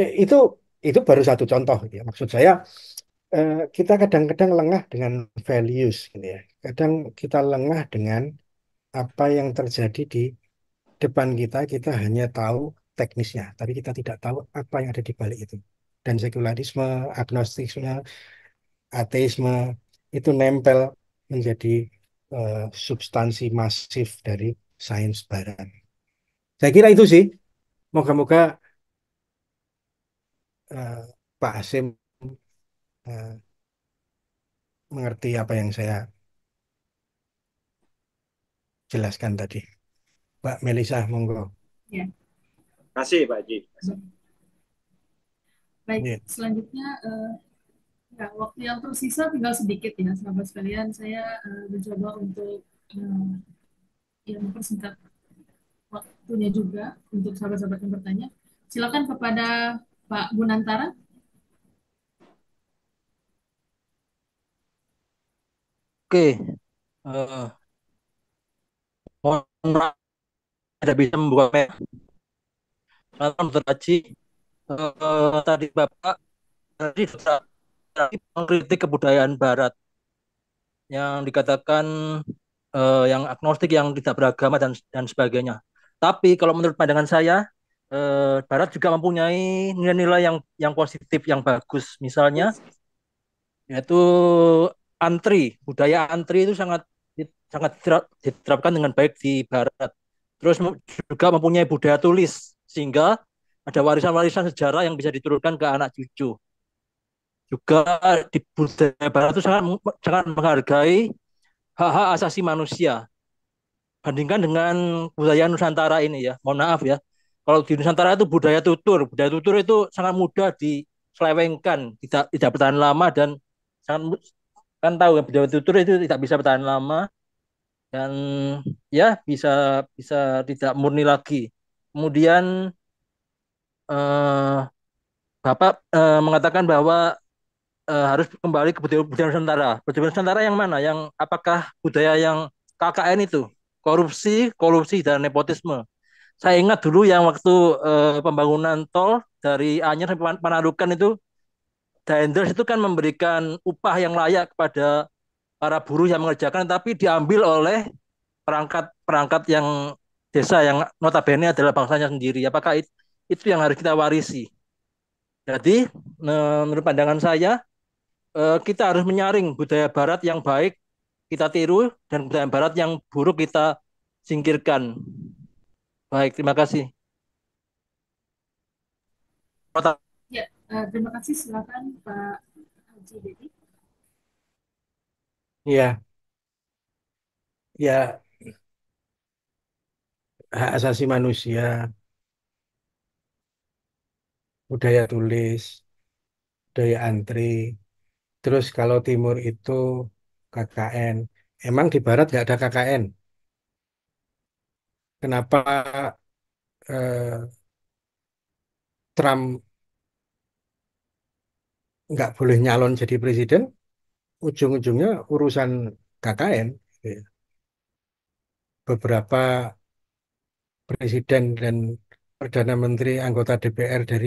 eh, itu itu baru satu contoh gitu ya maksud saya eh, kita kadang-kadang lengah dengan values gitu ya kadang kita lengah dengan apa yang terjadi di depan kita kita hanya tahu teknisnya tapi kita tidak tahu apa yang ada di balik itu dan sekularisme, agnostisme, ateisme itu nempel menjadi uh, substansi masif dari sains barat. Saya kira itu sih. Moga-moga uh, Pak Asim uh, eh, mengerti apa yang saya jelaskan tadi. Pak Melisa, monggo. Ya. Terima kasih Pak Haji. Baik, yeah. selanjutnya uh, ya, waktu yang tersisa tinggal sedikit ya, sahabat sekalian. Saya uh, mencoba untuk uh, ya, mempersingkat waktunya juga untuk sahabat-sahabat yang bertanya. Silakan kepada Pak gunantara Oke, okay. uh, mohon bisa membuka merek. Selamat berhaji. Eh, tadi Bapak tadi tadi mengkritik kebudayaan barat yang dikatakan uh, yang agnostik yang tidak beragama dan dan sebagainya. Tapi kalau menurut pandangan saya uh, barat juga mempunyai nilai-nilai yang yang positif yang bagus. Misalnya yaitu antri, budaya antri itu sangat sangat diterapkan dengan baik di barat. Terus juga mempunyai budaya tulis sehingga ada warisan-warisan sejarah yang bisa diturunkan ke anak cucu. Juga di budaya barat itu sangat sangat menghargai hak-hak asasi manusia. Bandingkan dengan budaya Nusantara ini ya. Mohon maaf ya. Kalau di Nusantara itu budaya tutur, budaya tutur itu sangat mudah diselewengkan, tidak tidak bertahan lama dan sangat kan tahu ya budaya tutur itu tidak bisa bertahan lama dan ya bisa bisa tidak murni lagi. Kemudian uh, Bapak uh, mengatakan bahwa uh, harus kembali ke budaya, budaya Nusantara. Budaya Nusantara yang mana? Yang apakah budaya yang KKN itu? Korupsi, korupsi dan nepotisme. Saya ingat dulu yang waktu uh, pembangunan tol dari Anyer sampai Panarukan itu Dendels itu kan memberikan upah yang layak kepada para buruh yang mengerjakan tapi diambil oleh perangkat perangkat yang desa yang notabene adalah bangsanya sendiri. Apakah itu itu yang harus kita warisi. Jadi eh, menurut pandangan saya eh, kita harus menyaring budaya barat yang baik kita tiru dan budaya barat yang buruk kita singkirkan. Baik, terima kasih. Ya, eh, terima kasih silakan Pak Haji Dedi. Ya. Ya, hak asasi manusia budaya tulis, budaya antri. Terus kalau timur itu KKN. Emang di barat nggak ada KKN? Kenapa eh, Trump nggak boleh nyalon jadi presiden? Ujung-ujungnya urusan KKN. Iya. Beberapa presiden dan Perdana Menteri anggota DPR dari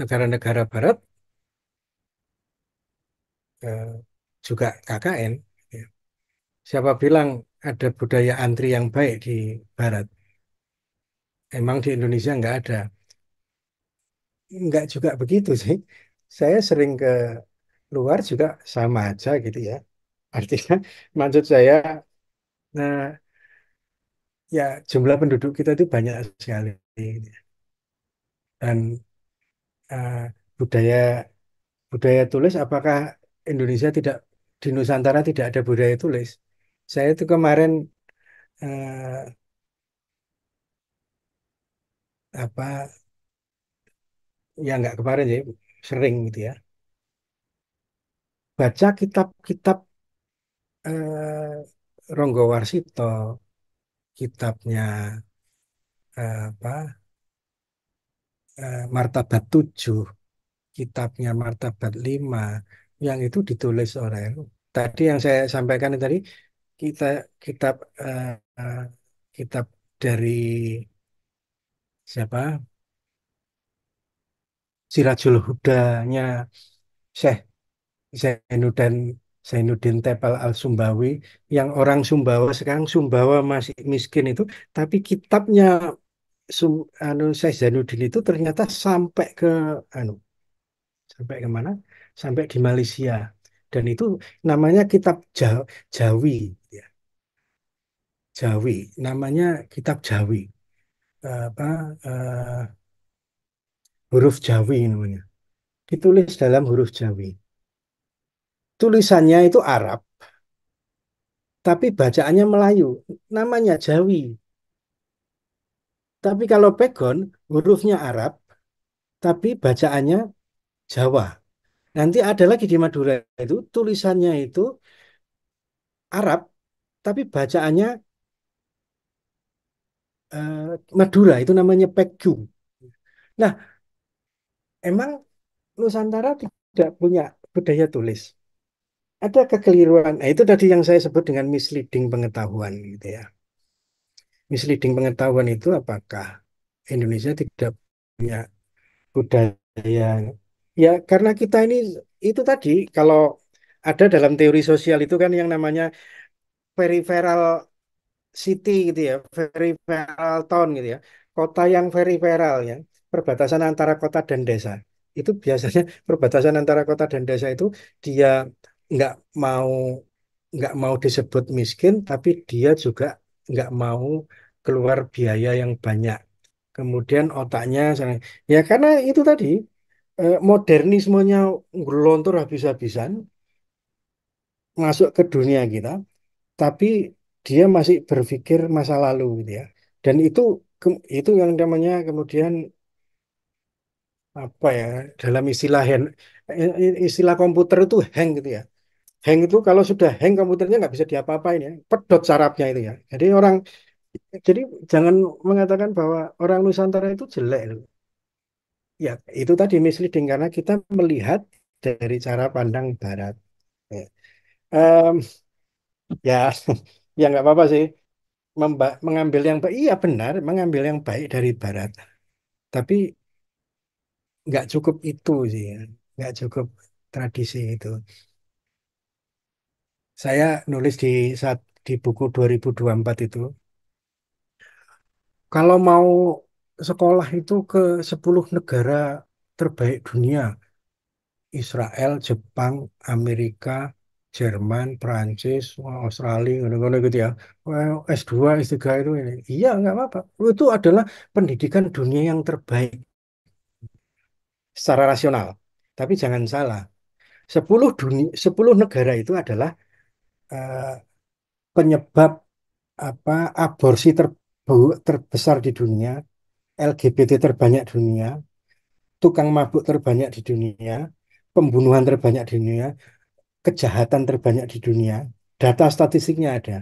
negara-negara Barat eh, juga KKN. Ya. Siapa bilang ada budaya antri yang baik di Barat? Emang di Indonesia nggak ada. Nggak juga begitu sih. Saya sering ke luar juga sama aja gitu ya. Artinya maksud saya nah, ya jumlah penduduk kita itu banyak sekali dan uh, budaya budaya tulis apakah Indonesia tidak di Nusantara tidak ada budaya tulis saya itu kemarin uh, apa ya nggak kemarin sih sering gitu ya baca kitab-kitab eh, Ronggo Warsito kitabnya eh, apa Eh, martabat 7, kitabnya martabat 5 yang itu ditulis oleh tadi yang saya sampaikan tadi kita kitab uh, kitab dari siapa Sirajul Hudanya Syekh Zainuddin Zainuddin Tepal Al Sumbawi yang orang Sumbawa sekarang Sumbawa masih miskin itu tapi kitabnya Sum, anu Syekh Zainuddin itu ternyata sampai ke anu sampai ke mana? Sampai di Malaysia. Dan itu namanya kitab Jawi gitu ya. Jawi, namanya kitab Jawi. Eh, apa uh, huruf Jawi namanya. Ditulis dalam huruf Jawi. Tulisannya itu Arab, tapi bacaannya Melayu. Namanya Jawi. Tapi kalau pegon, hurufnya Arab, tapi bacaannya Jawa. Nanti ada lagi di Madura itu, tulisannya itu Arab, tapi bacaannya uh, Madura, itu namanya pegung. Nah, emang Nusantara tidak punya budaya tulis. Ada kekeliruan, nah, itu tadi yang saya sebut dengan misleading pengetahuan gitu ya misleading pengetahuan itu apakah Indonesia tidak punya budaya ya karena kita ini itu tadi kalau ada dalam teori sosial itu kan yang namanya peripheral city gitu ya peripheral town gitu ya kota yang peripheral ya perbatasan antara kota dan desa itu biasanya perbatasan antara kota dan desa itu dia nggak mau nggak mau disebut miskin tapi dia juga nggak mau keluar biaya yang banyak. Kemudian otaknya ya karena itu tadi eh, modernismenya ngelontor habis-habisan masuk ke dunia kita, tapi dia masih berpikir masa lalu gitu ya. Dan itu itu yang namanya kemudian apa ya dalam istilah istilah komputer itu hang gitu ya hang itu kalau sudah hang komputernya nggak bisa diapa-apain ya pedot sarapnya itu ya jadi orang jadi jangan mengatakan bahwa orang Nusantara itu jelek ya itu tadi misleading karena kita melihat dari cara pandang Barat ya um, ya ya nggak apa-apa sih Memba mengambil yang baik iya benar mengambil yang baik dari Barat tapi nggak cukup itu sih ya. nggak cukup tradisi itu saya nulis di saat di buku 2024 itu. Kalau mau sekolah itu ke 10 negara terbaik dunia. Israel, Jepang, Amerika, Jerman, Prancis, Australia, ngono-ngono gitu ya. S2, S3 itu ini. Iya, nggak apa-apa. Itu adalah pendidikan dunia yang terbaik secara rasional. Tapi jangan salah. 10 dunia 10 negara itu adalah Eh, penyebab apa aborsi ter, terbesar di dunia, LGBT terbanyak dunia, tukang mabuk terbanyak di dunia, pembunuhan terbanyak di dunia, kejahatan terbanyak di dunia. Data statistiknya ada.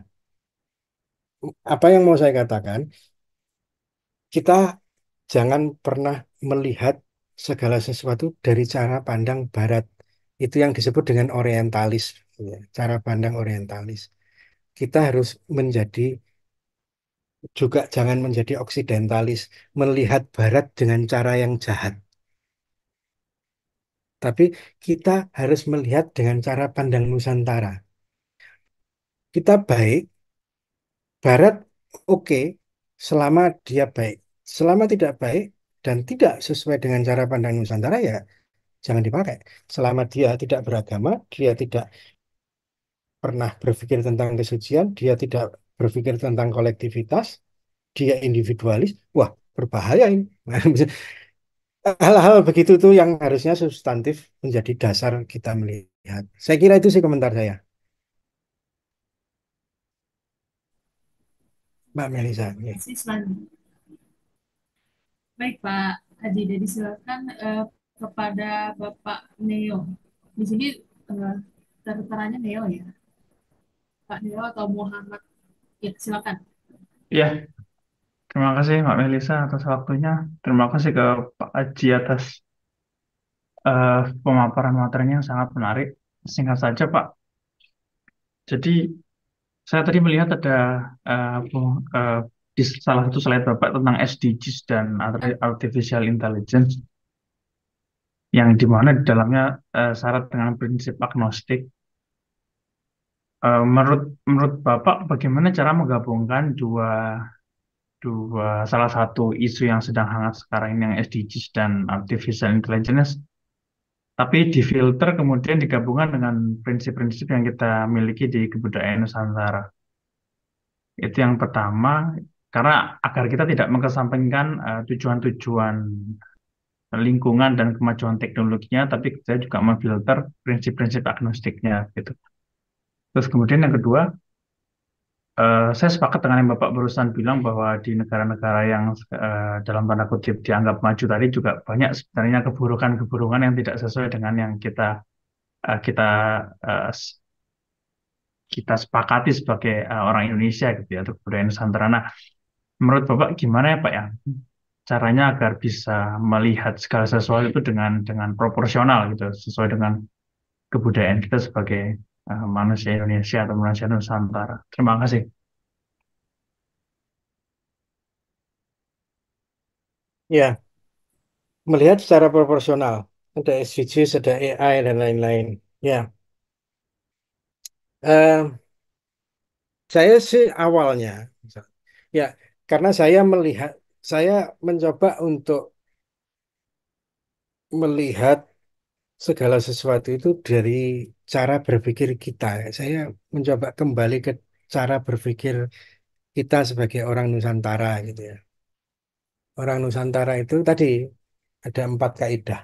Apa yang mau saya katakan? Kita jangan pernah melihat segala sesuatu dari cara pandang barat. Itu yang disebut dengan orientalis ya, cara pandang orientalis. Kita harus menjadi juga jangan menjadi oksidentalis, melihat barat dengan cara yang jahat. Tapi kita harus melihat dengan cara pandang Nusantara. Kita baik, barat oke, okay, selama dia baik. Selama tidak baik, dan tidak sesuai dengan cara pandang Nusantara ya jangan dipakai. Selama dia tidak beragama, dia tidak pernah berpikir tentang kesucian, dia tidak berpikir tentang kolektivitas, dia individualis, wah berbahaya ini. Nah, hal-hal begitu tuh yang harusnya substantif menjadi dasar kita melihat. Saya kira itu sih komentar saya. Mbak Melisa. Ya. Baik Pak Haji, jadi silakan uh, kepada Bapak Neo. Di sini uh, eh, terteranya Neo ya. Pak Dewa atau Muhammad. Ya, silakan. Iya. Terima kasih Mbak Melisa atas waktunya. Terima kasih ke Pak Aji atas uh, pemaparan materinya yang sangat menarik. Singkat saja, Pak. Jadi, saya tadi melihat ada uh, uh, di salah satu slide Bapak tentang SDGs dan Artificial Intelligence yang dimana di dalamnya uh, syarat dengan prinsip agnostik Eh, menurut menurut Bapak bagaimana cara menggabungkan dua dua salah satu isu yang sedang hangat sekarang ini yang SDGs dan artificial intelligence tapi difilter kemudian digabungkan dengan prinsip-prinsip yang kita miliki di kebudayaan Nusantara. Itu yang pertama karena agar kita tidak mengesampingkan uh, tujuan-tujuan lingkungan dan kemajuan teknologinya tapi kita juga memfilter prinsip-prinsip agnostiknya gitu. Terus kemudian yang kedua, uh, saya sepakat dengan yang Bapak barusan bilang bahwa di negara-negara yang uh, dalam tanda kutip dianggap maju tadi juga banyak sebenarnya keburukan-keburukan yang tidak sesuai dengan yang kita uh, kita uh, kita sepakati sebagai uh, orang Indonesia gitu ya atau budaya Nusantara. Nah, menurut Bapak gimana ya Pak ya caranya agar bisa melihat segala sesuatu itu dengan dengan proporsional gitu sesuai dengan kebudayaan kita sebagai Eh, manusia Indonesia atau manusia Nusantara. Terima kasih. Ya, melihat secara proporsional, ada SVG, ada AI, dan lain-lain. Ya, uh, saya sih awalnya, ya, karena saya melihat, saya mencoba untuk melihat segala sesuatu itu dari cara berpikir kita. Saya mencoba kembali ke cara berpikir kita sebagai orang Nusantara gitu ya. Orang Nusantara itu tadi ada empat kaidah.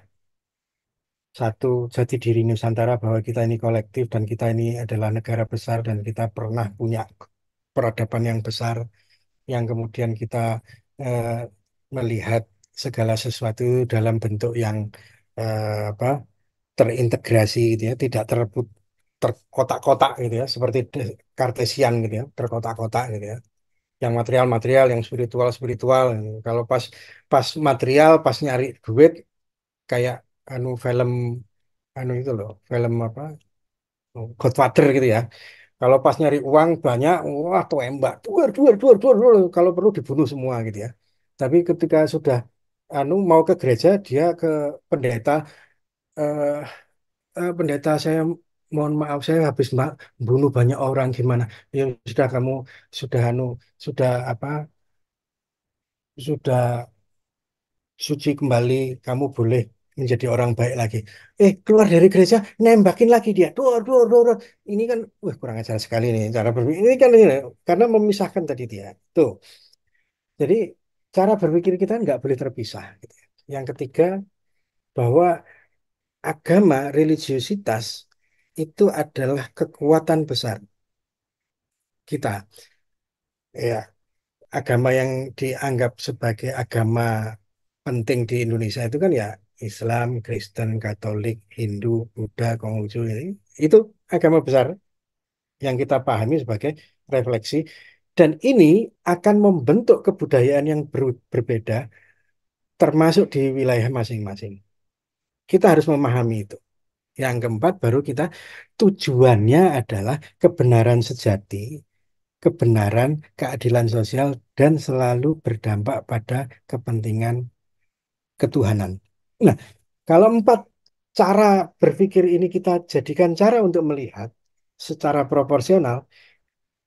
Satu, jati diri Nusantara bahwa kita ini kolektif dan kita ini adalah negara besar dan kita pernah punya peradaban yang besar yang kemudian kita eh, melihat segala sesuatu dalam bentuk yang eh, apa terintegrasi gitu ya, tidak terput terkotak-kotak gitu ya, seperti kartesian gitu ya, terkotak-kotak gitu ya. Yang material-material, yang spiritual-spiritual. Kalau pas pas material, pas nyari duit kayak anu film anu itu loh, film apa? Oh, Godfather gitu ya. Kalau pas nyari uang banyak, wah tuh embak, duar, duar, duar, duar, duar, kalau perlu dibunuh semua gitu ya. Tapi ketika sudah anu mau ke gereja, dia ke pendeta, uh, uh, pendeta saya mohon maaf saya habis mbak bunuh banyak orang gimana ya sudah kamu sudah anu sudah apa sudah suci kembali kamu boleh menjadi orang baik lagi eh keluar dari gereja nembakin lagi dia dor dor dor ini kan wah kurang ajar sekali nih cara berpikir ini kan ini, karena memisahkan tadi dia tuh jadi cara berpikir kita nggak boleh terpisah gitu ya. yang ketiga bahwa agama, religiositas itu adalah kekuatan besar kita. Ya, agama yang dianggap sebagai agama penting di Indonesia itu kan ya Islam, Kristen, Katolik, Hindu, Buddha, Konghucu ini itu agama besar yang kita pahami sebagai refleksi dan ini akan membentuk kebudayaan yang ber berbeda termasuk di wilayah masing-masing. Kita harus memahami itu. Yang keempat baru kita tujuannya adalah kebenaran sejati, kebenaran, keadilan sosial dan selalu berdampak pada kepentingan ketuhanan. Nah, kalau empat cara berpikir ini kita jadikan cara untuk melihat secara proporsional,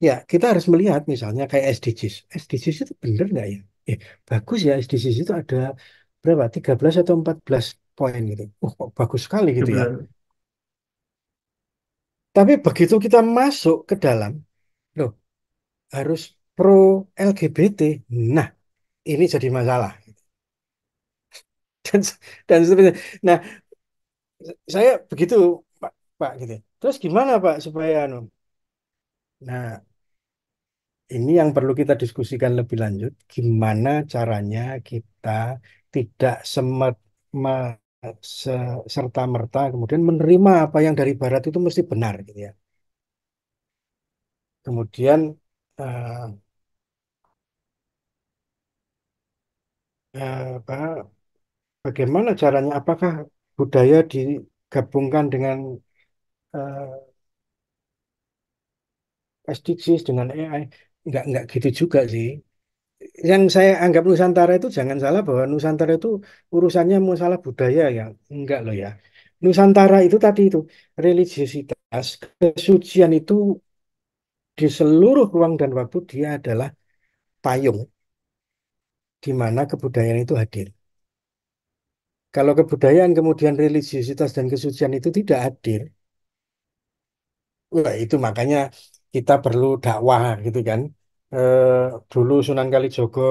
ya kita harus melihat misalnya kayak SDGs. SDGs itu benar nggak ya? Eh, bagus ya SDGs itu ada berapa? 13 atau 14 poin gitu. Uh, kok bagus sekali gitu ya. Tapi begitu kita masuk ke dalam, loh, harus pro LGBT. Nah, ini jadi masalah. Dan dan seterusnya. Nah, saya begitu Pak, Pak gitu. Terus gimana Pak supaya anu? Nah, ini yang perlu kita diskusikan lebih lanjut. Gimana caranya kita tidak semat serta merta kemudian menerima apa yang dari barat itu mesti benar gitu ya. Kemudian eh, eh apa, bagaimana caranya apakah budaya digabungkan dengan eh, SDGs dengan AI Nggak-nggak gitu juga sih yang saya anggap Nusantara itu jangan salah bahwa Nusantara itu urusannya masalah budaya ya enggak loh ya Nusantara itu tadi itu religiositas kesucian itu di seluruh ruang dan waktu dia adalah payung di mana kebudayaan itu hadir kalau kebudayaan kemudian religiositas dan kesucian itu tidak hadir wah itu makanya kita perlu dakwah gitu kan eh, dulu Sunan Kalijogo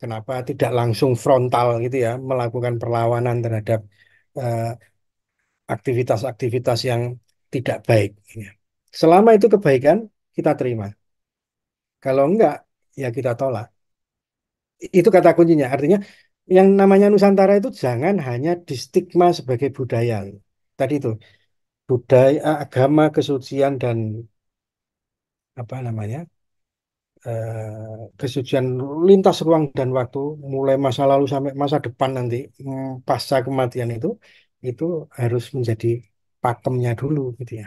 kenapa tidak langsung frontal gitu ya melakukan perlawanan terhadap eh, aktivitas-aktivitas eh, yang tidak baik. Gitu ya. Selama itu kebaikan kita terima. Kalau enggak ya kita tolak. Itu kata kuncinya. Artinya yang namanya Nusantara itu jangan hanya distigma sebagai budaya. Tadi itu budaya, agama, kesucian dan apa namanya Eh, kesucian lintas ruang dan waktu mulai masa lalu sampai masa depan nanti mm, pasca kematian itu itu harus menjadi pakemnya dulu gitu ya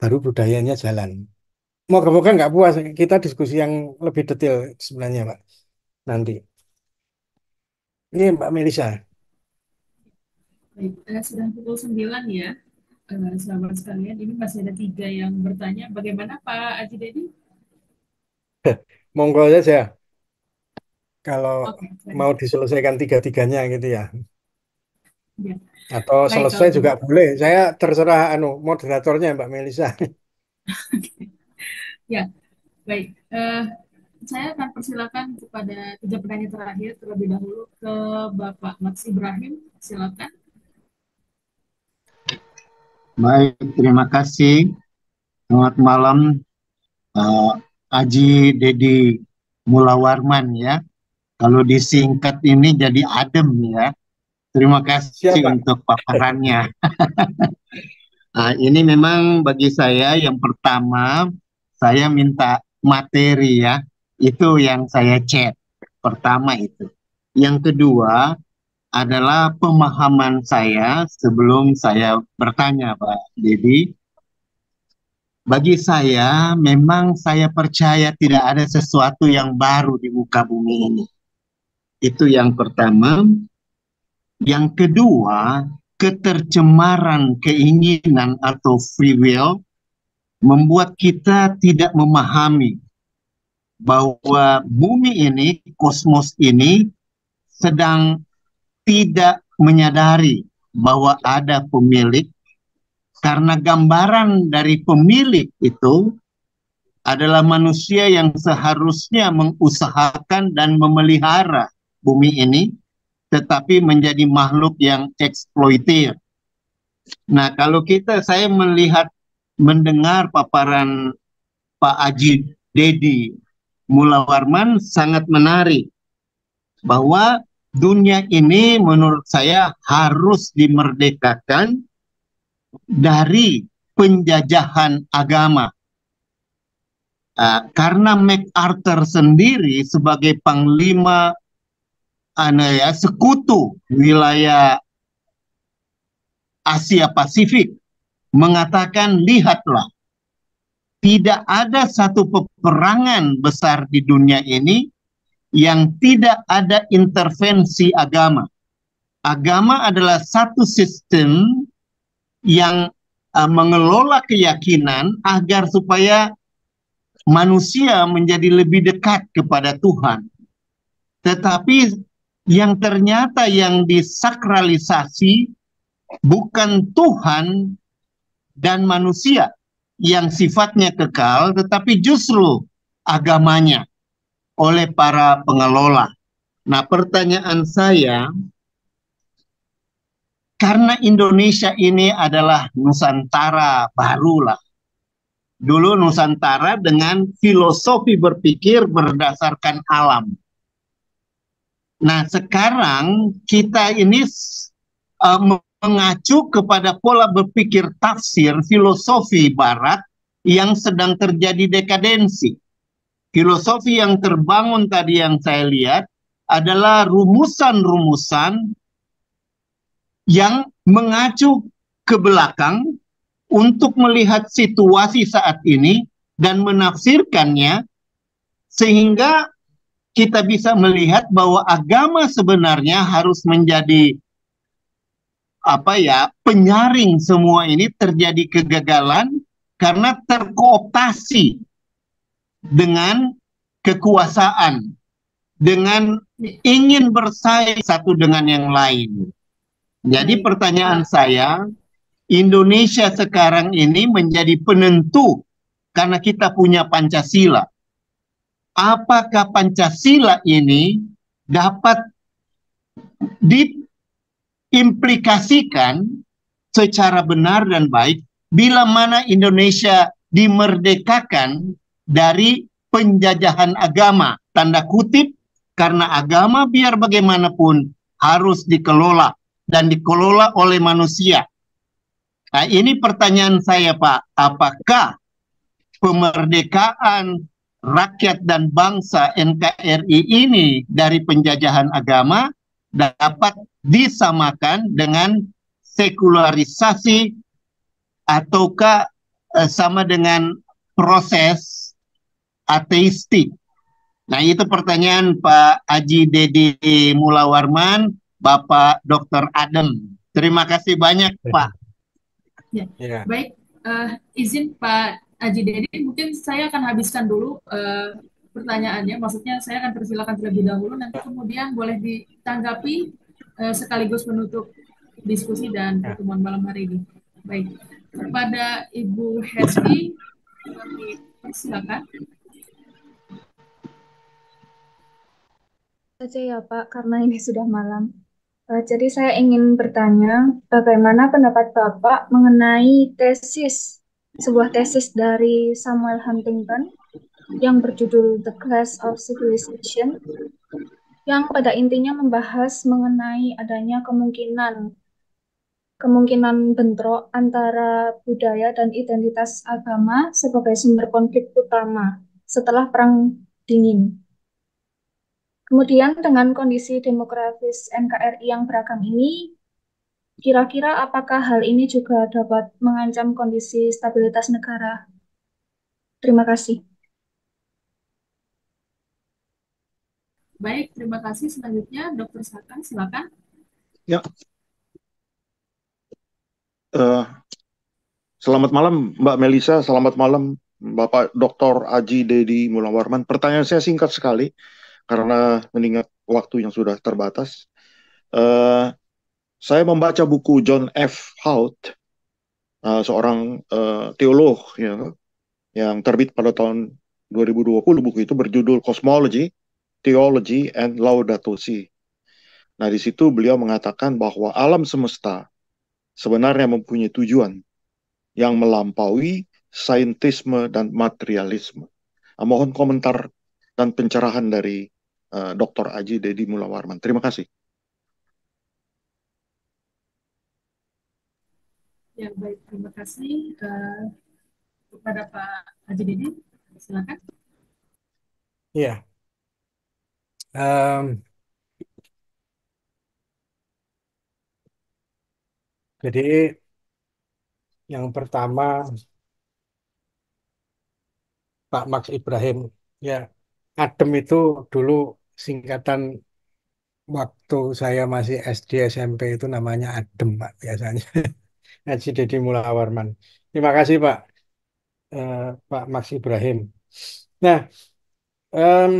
baru budayanya jalan moga-moga nggak puas kita diskusi yang lebih detail sebenarnya pak nanti ini mbak Melisa Baik, eh, pukul 9 ya. Eh, selamat sekalian, ini masih ada tiga yang bertanya, bagaimana Pak Aji Dedi Monggo aja saja kalau mau diselesaikan tiga-tiganya gitu ya. ya. Atau Baik, selesai juga boleh. Saya terserah anu moderatornya Mbak Melisa. ya. Baik. Uh, saya akan persilakan kepada tiga pertanyaan terakhir terlebih dahulu ke Bapak Mas Ibrahim. Silakan. Baik, terima kasih. Selamat malam. Uh, Aji Dedi Mulawarman ya. Kalau disingkat ini jadi adem ya. Terima kasih Siapa? untuk paparannya. nah, ini memang bagi saya yang pertama saya minta materi ya. Itu yang saya chat pertama itu. Yang kedua adalah pemahaman saya sebelum saya bertanya Pak Dedi bagi saya, memang saya percaya tidak ada sesuatu yang baru di muka bumi ini. Itu yang pertama. Yang kedua, ketercemaran keinginan atau free will membuat kita tidak memahami bahwa bumi ini, kosmos ini sedang tidak menyadari bahwa ada pemilik karena gambaran dari pemilik itu adalah manusia yang seharusnya mengusahakan dan memelihara bumi ini, tetapi menjadi makhluk yang eksploitir. Nah, kalau kita saya melihat mendengar paparan Pak Aji Dedi Mula sangat menarik bahwa dunia ini menurut saya harus dimerdekakan dari penjajahan agama. Uh, karena MacArthur sendiri sebagai panglima anu ya sekutu wilayah Asia Pasifik mengatakan lihatlah tidak ada satu peperangan besar di dunia ini yang tidak ada intervensi agama. Agama adalah satu sistem yang uh, mengelola keyakinan agar supaya manusia menjadi lebih dekat kepada Tuhan. Tetapi yang ternyata yang disakralisasi bukan Tuhan dan manusia yang sifatnya kekal, tetapi justru agamanya oleh para pengelola. Nah, pertanyaan saya, karena Indonesia ini adalah Nusantara barulah. Dulu Nusantara dengan filosofi berpikir berdasarkan alam. Nah sekarang kita ini uh, mengacu kepada pola berpikir tafsir filosofi Barat yang sedang terjadi dekadensi. Filosofi yang terbangun tadi yang saya lihat adalah rumusan-rumusan yang mengacu ke belakang untuk melihat situasi saat ini dan menafsirkannya sehingga kita bisa melihat bahwa agama sebenarnya harus menjadi apa ya penyaring semua ini terjadi kegagalan karena terkooptasi dengan kekuasaan dengan ingin bersaing satu dengan yang lain jadi hmm. pertanyaan saya, Indonesia sekarang ini menjadi penentu karena kita punya Pancasila. Apakah Pancasila ini dapat diimplikasikan secara benar dan baik bila mana Indonesia dimerdekakan dari penjajahan agama, tanda kutip, karena agama biar bagaimanapun harus dikelola dan dikelola oleh manusia. Nah, ini pertanyaan saya, Pak. Apakah pemerdekaan rakyat dan bangsa NKRI ini dari penjajahan agama dapat disamakan dengan sekularisasi ataukah eh, sama dengan proses ateistik? Nah, itu pertanyaan Pak Haji Dedi Mulawarman Bapak Dr. Adem. Terima kasih banyak, iya. Pak. Ya. ya. Baik, uh, izin Pak Aji Dedi, mungkin saya akan habiskan dulu uh, pertanyaannya. Maksudnya saya akan persilakan terlebih dahulu, nanti kemudian boleh ditanggapi uh, sekaligus menutup diskusi dan ya. pertemuan malam hari ini. Baik, kepada Ibu Hesti, silakan. Saja ya Pak, karena ini sudah malam. Eh, jadi saya ingin bertanya, bagaimana pendapat Bapak mengenai tesis, sebuah tesis dari Samuel Huntington yang berjudul The Class of Civilization, yang pada intinya membahas mengenai adanya kemungkinan kemungkinan bentrok antara budaya dan identitas agama sebagai sumber konflik utama setelah Perang Dingin. Kemudian dengan kondisi demografis NKRI yang beragam ini, kira-kira apakah hal ini juga dapat mengancam kondisi stabilitas negara? Terima kasih. Baik, terima kasih. Selanjutnya Dokter Sakan, silakan. Ya. Uh, selamat malam Mbak Melisa, selamat malam Bapak Dr. Aji Dedi Mulawarman. Pertanyaan saya singkat sekali karena mengingat waktu yang sudah terbatas, uh, saya membaca buku John F. Hout, uh, seorang uh, teolog ya, yang terbit pada tahun 2020 buku itu berjudul Cosmology, Theology, and Laudato Si. Nah di situ beliau mengatakan bahwa alam semesta sebenarnya mempunyai tujuan yang melampaui saintisme dan materialisme. Nah, mohon komentar dan pencerahan dari Eh, Dr. Aji Dedi Mulawarman. Terima kasih. Ya baik, terima kasih uh, kepada Pak Aji Dedi. Silakan. Ya, Um, jadi yang pertama Pak Max Ibrahim ya adem itu dulu singkatan waktu saya masih SD SMP itu namanya adem Pak biasanya. Haji Deddy Warman. Terima kasih Pak eh, Pak Max Ibrahim. Nah, um,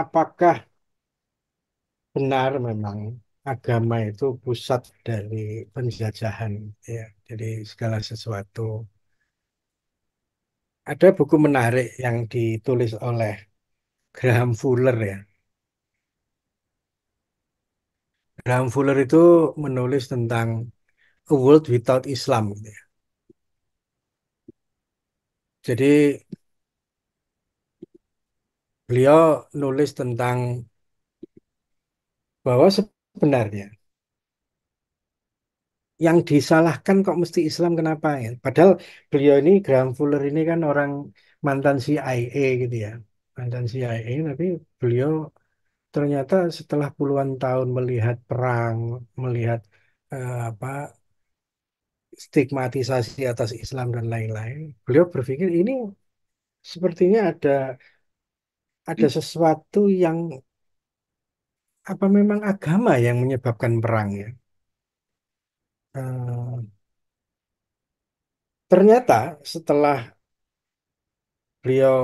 apakah benar memang agama itu pusat dari penjajahan ya. Jadi segala sesuatu ada buku menarik yang ditulis oleh Graham Fuller ya. Graham Fuller itu menulis tentang A World Without Islam gitu ya. Jadi beliau nulis tentang bahwa sebenarnya yang disalahkan kok mesti Islam kenapa ya? Padahal beliau ini Graham Fuller ini kan orang mantan CIA gitu ya, mantan CIA tapi beliau ternyata setelah puluhan tahun melihat perang, melihat eh, apa stigmatisasi atas Islam dan lain-lain, beliau berpikir ini sepertinya ada ada sesuatu yang apa memang agama yang menyebabkan perang ya? Eh, ternyata setelah beliau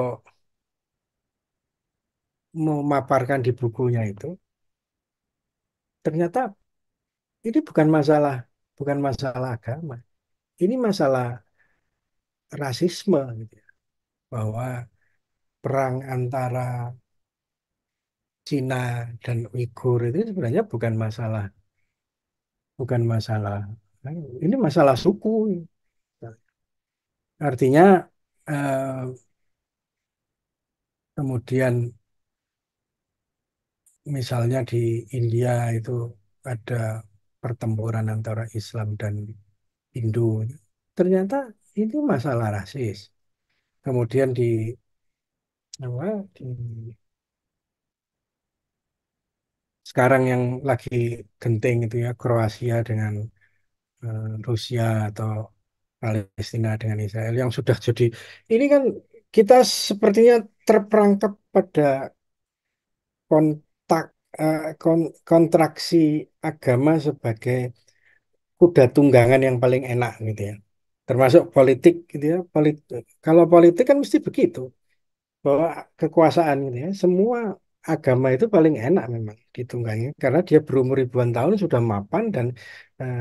memaparkan di bukunya itu ternyata ini bukan masalah bukan masalah agama ini masalah rasisme gitu ya. bahwa perang antara Cina dan Uighur itu sebenarnya bukan masalah bukan masalah ini masalah suku artinya eh, kemudian misalnya di India itu ada pertempuran antara Islam dan Hindu ternyata ini masalah rasis kemudian di apa di sekarang yang lagi genting itu ya Kroasia dengan uh, Rusia atau Palestina dengan Israel yang sudah jadi ini kan kita sepertinya terperangkap pada kontak uh, kon, kontraksi agama sebagai kuda tunggangan yang paling enak gitu ya termasuk politik gitu ya politik kalau politik kan mesti begitu bahwa kekuasaan gitu ya semua agama itu paling enak memang ditunggangi karena dia berumur ribuan tahun sudah mapan dan eh,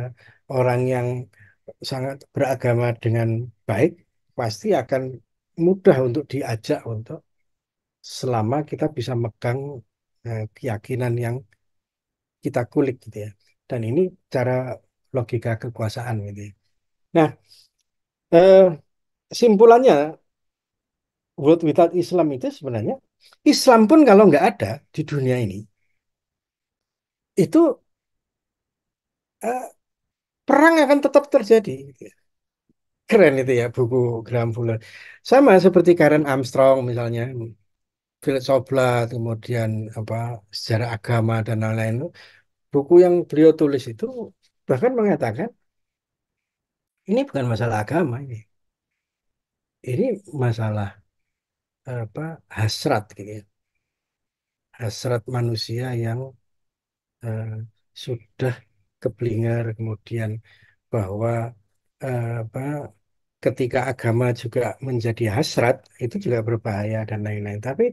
orang yang sangat beragama dengan baik pasti akan mudah untuk diajak untuk selama kita bisa megang eh, keyakinan yang kita kulik gitu ya dan ini cara logika kekuasaan gitu ya. Nah, eh, simpulannya world without Islam itu sebenarnya Islam pun kalau nggak ada di dunia ini, itu uh, perang akan tetap terjadi. Gitu ya. Keren itu ya buku Graham Fuller. Sama seperti Karen Armstrong misalnya, Philip Soblat, kemudian apa sejarah agama dan lain-lain. Buku yang beliau tulis itu bahkan mengatakan ini bukan masalah agama ini. Ini masalah apa hasrat gitu ya hasrat manusia yang uh, sudah keblinger kemudian bahwa uh, apa ketika agama juga menjadi hasrat itu juga berbahaya dan lain-lain tapi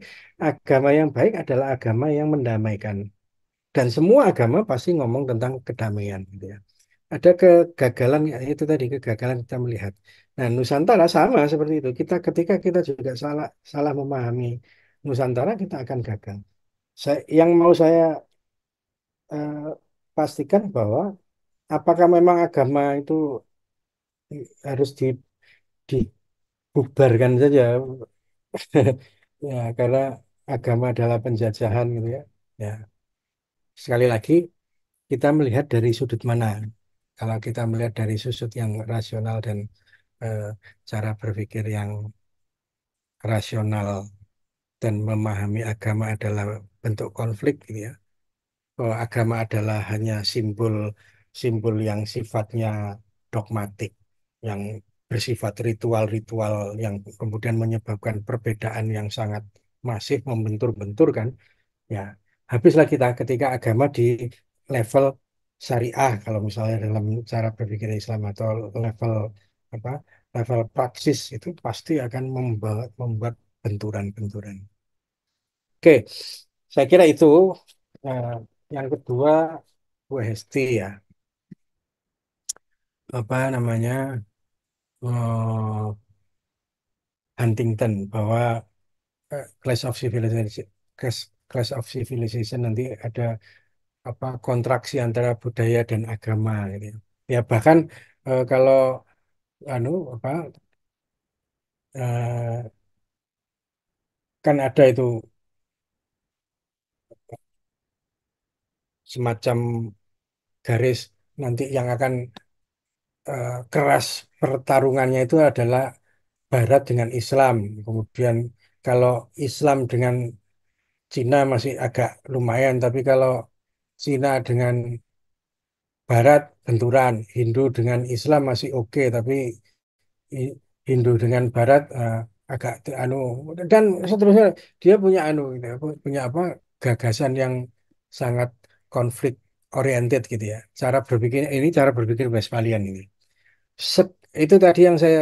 agama yang baik adalah agama yang mendamaikan dan semua agama pasti ngomong tentang kedamaian gitu ya ada kegagalan ya itu tadi kegagalan kita melihat. Nah, Nusantara sama seperti itu. Kita ketika kita juga salah salah memahami Nusantara kita akan gagal. Saya, yang mau saya uh, pastikan bahwa apakah memang agama itu harus di dibubarkan saja ya karena agama adalah penjajahan gitu ya. Ya. Sekali lagi kita melihat dari sudut mana kalau kita melihat dari susut yang rasional dan eh, cara berpikir yang rasional dan memahami agama adalah bentuk konflik gitu ya bahwa agama adalah hanya simbol simbol yang sifatnya dogmatik yang bersifat ritual-ritual yang kemudian menyebabkan perbedaan yang sangat masif membentur benturkan ya habislah kita ketika agama di level syariah kalau misalnya dalam cara berpikir Islam atau level apa level praksis itu pasti akan membuat membuat benturan-benturan. Oke, saya kira itu uh, yang kedua Bu Hesti ya apa namanya uh, Huntington bahwa uh, clash of civilization clash, clash of civilization nanti ada apa kontraksi antara budaya dan agama gitu ya. ya bahkan e, kalau anu apa e, kan ada itu semacam garis nanti yang akan eh, keras pertarungannya itu adalah Barat dengan Islam. Kemudian kalau Islam dengan Cina masih agak lumayan, tapi kalau Cina dengan Barat benturan, Hindu dengan Islam masih oke, tapi Hindu dengan Barat uh, agak anu dan seterusnya dia punya anu gitu ya, punya apa gagasan yang sangat konflik oriented gitu ya. Cara berpikir ini cara berpikir Westphalian ini. Set, itu tadi yang saya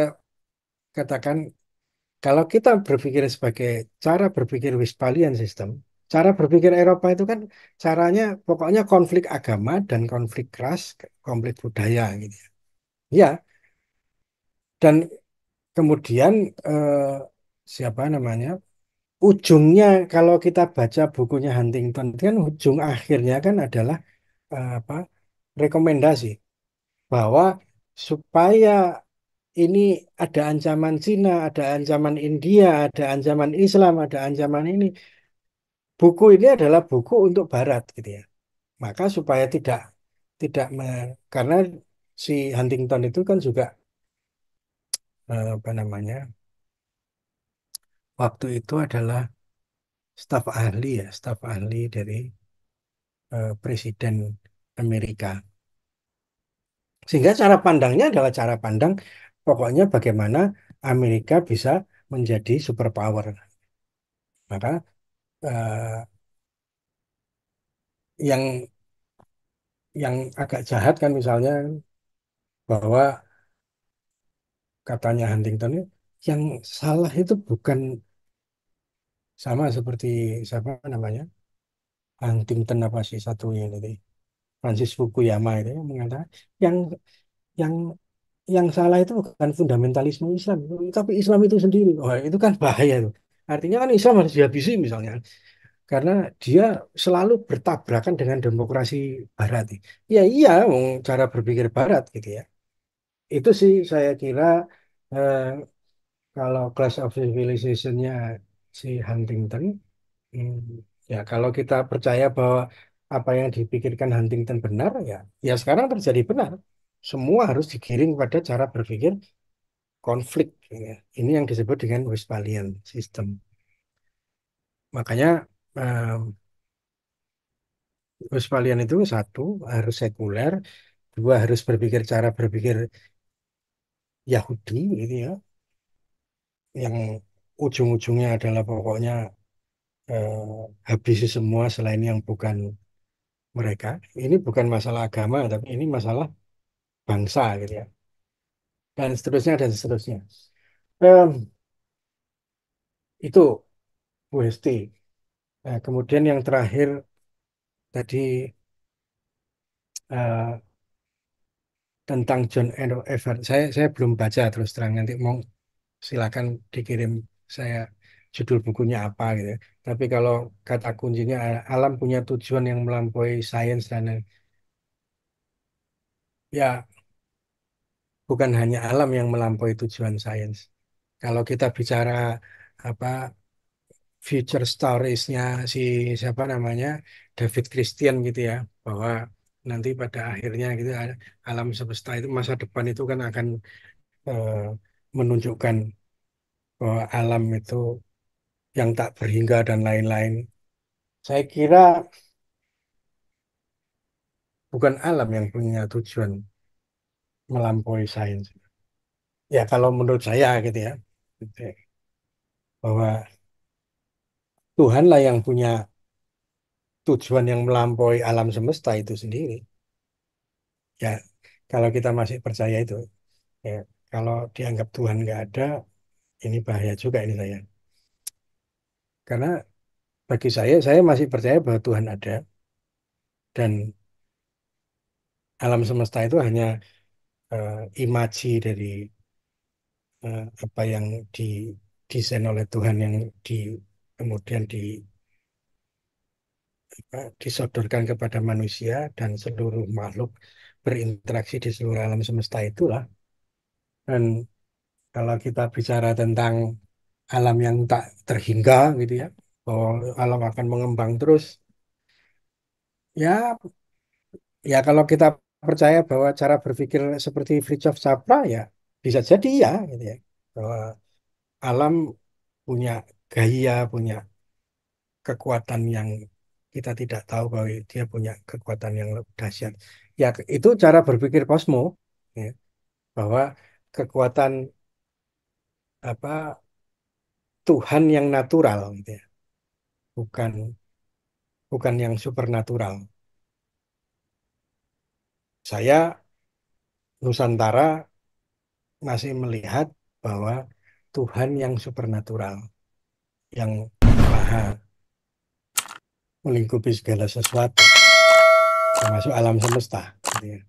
katakan kalau kita berpikir sebagai cara berpikir Westphalian sistem Cara berpikir Eropa itu kan caranya pokoknya konflik agama dan konflik ras, konflik budaya gitu ya. Iya. Dan kemudian eh, siapa namanya? Ujungnya kalau kita baca bukunya Huntington kan ujung akhirnya kan adalah eh, apa? rekomendasi bahwa supaya ini ada ancaman Cina, ada ancaman India, ada ancaman Islam, ada ancaman ini buku ini adalah buku untuk Barat gitu ya. Maka supaya tidak tidak me, karena si Huntington itu kan juga eh, apa namanya waktu itu adalah staf ahli ya staf ahli dari uh, presiden Amerika sehingga cara pandangnya adalah cara pandang pokoknya bagaimana Amerika bisa menjadi superpower maka uh, yang yang agak jahat kan misalnya bahwa katanya Huntington yang salah itu bukan sama seperti siapa namanya Huntington apa sih satu ini tadi, Francis Fukuyama itu yang mengatakan yang yang yang salah itu bukan fundamentalisme Islam tapi Islam itu sendiri oh itu kan bahaya tuh Artinya kan Islam harus dihabisi misalnya. Karena dia selalu bertabrakan dengan demokrasi barat. Ya iya, cara berpikir barat gitu ya. Itu sih saya kira eh, kalau class of civilization-nya si Huntington, hmm, ya kalau kita percaya bahwa apa yang dipikirkan Huntington benar, ya ya sekarang terjadi benar semua harus digiring pada cara berpikir konflik. Ya. Ini yang disebut dengan Westphalian system. Makanya eh, Westphalian itu satu harus sekuler, dua harus berpikir cara berpikir Yahudi gitu ya, yang ujung-ujungnya adalah pokoknya eh, habisi semua selain yang bukan mereka. Ini bukan masalah agama, tapi ini masalah bangsa gitu ya dan seterusnya dan seterusnya. Um, itu UST Nah, kemudian yang terakhir tadi uh, tentang John N. Evans. Saya saya belum baca terus terang nanti mau silakan dikirim saya judul bukunya apa gitu. Tapi kalau kata kuncinya alam punya tujuan yang melampaui sains dan ya bukan hanya alam yang melampaui tujuan sains. Kalau kita bicara apa future storiesnya si siapa namanya David Christian gitu ya bahwa nanti pada akhirnya gitu alam semesta itu masa depan itu kan akan e, menunjukkan bahwa alam itu yang tak berhingga dan lain-lain. Saya kira bukan alam yang punya tujuan melampaui sains. Ya kalau menurut saya gitu ya, gitu ya bahwa Tuhanlah yang punya tujuan yang melampaui alam semesta itu sendiri. Ya kalau kita masih percaya itu, ya kalau dianggap Tuhan nggak ada, ini bahaya juga ini saya. Karena bagi saya, saya masih percaya bahwa Tuhan ada dan alam semesta itu hanya uh, imaji dari uh, apa yang didesain oleh Tuhan yang di kemudian di apa, disodorkan kepada manusia dan seluruh makhluk berinteraksi di seluruh alam semesta itulah dan kalau kita bicara tentang alam yang tak terhingga gitu ya bahwa alam akan mengembang terus ya ya kalau kita percaya bahwa cara berpikir seperti Fritjof Capra ya bisa jadi ya gitu ya bahwa alam punya gaya punya kekuatan yang kita tidak tahu bahwa dia punya kekuatan yang lebih dahsyat ya itu cara berpikir posmo ya, bahwa kekuatan apa Tuhan yang natural gitu ya bukan bukan yang supernatural saya Nusantara masih melihat bahwa Tuhan yang supernatural, yang maha melingkupi segala sesuatu, termasuk alam semesta. Gitu ya.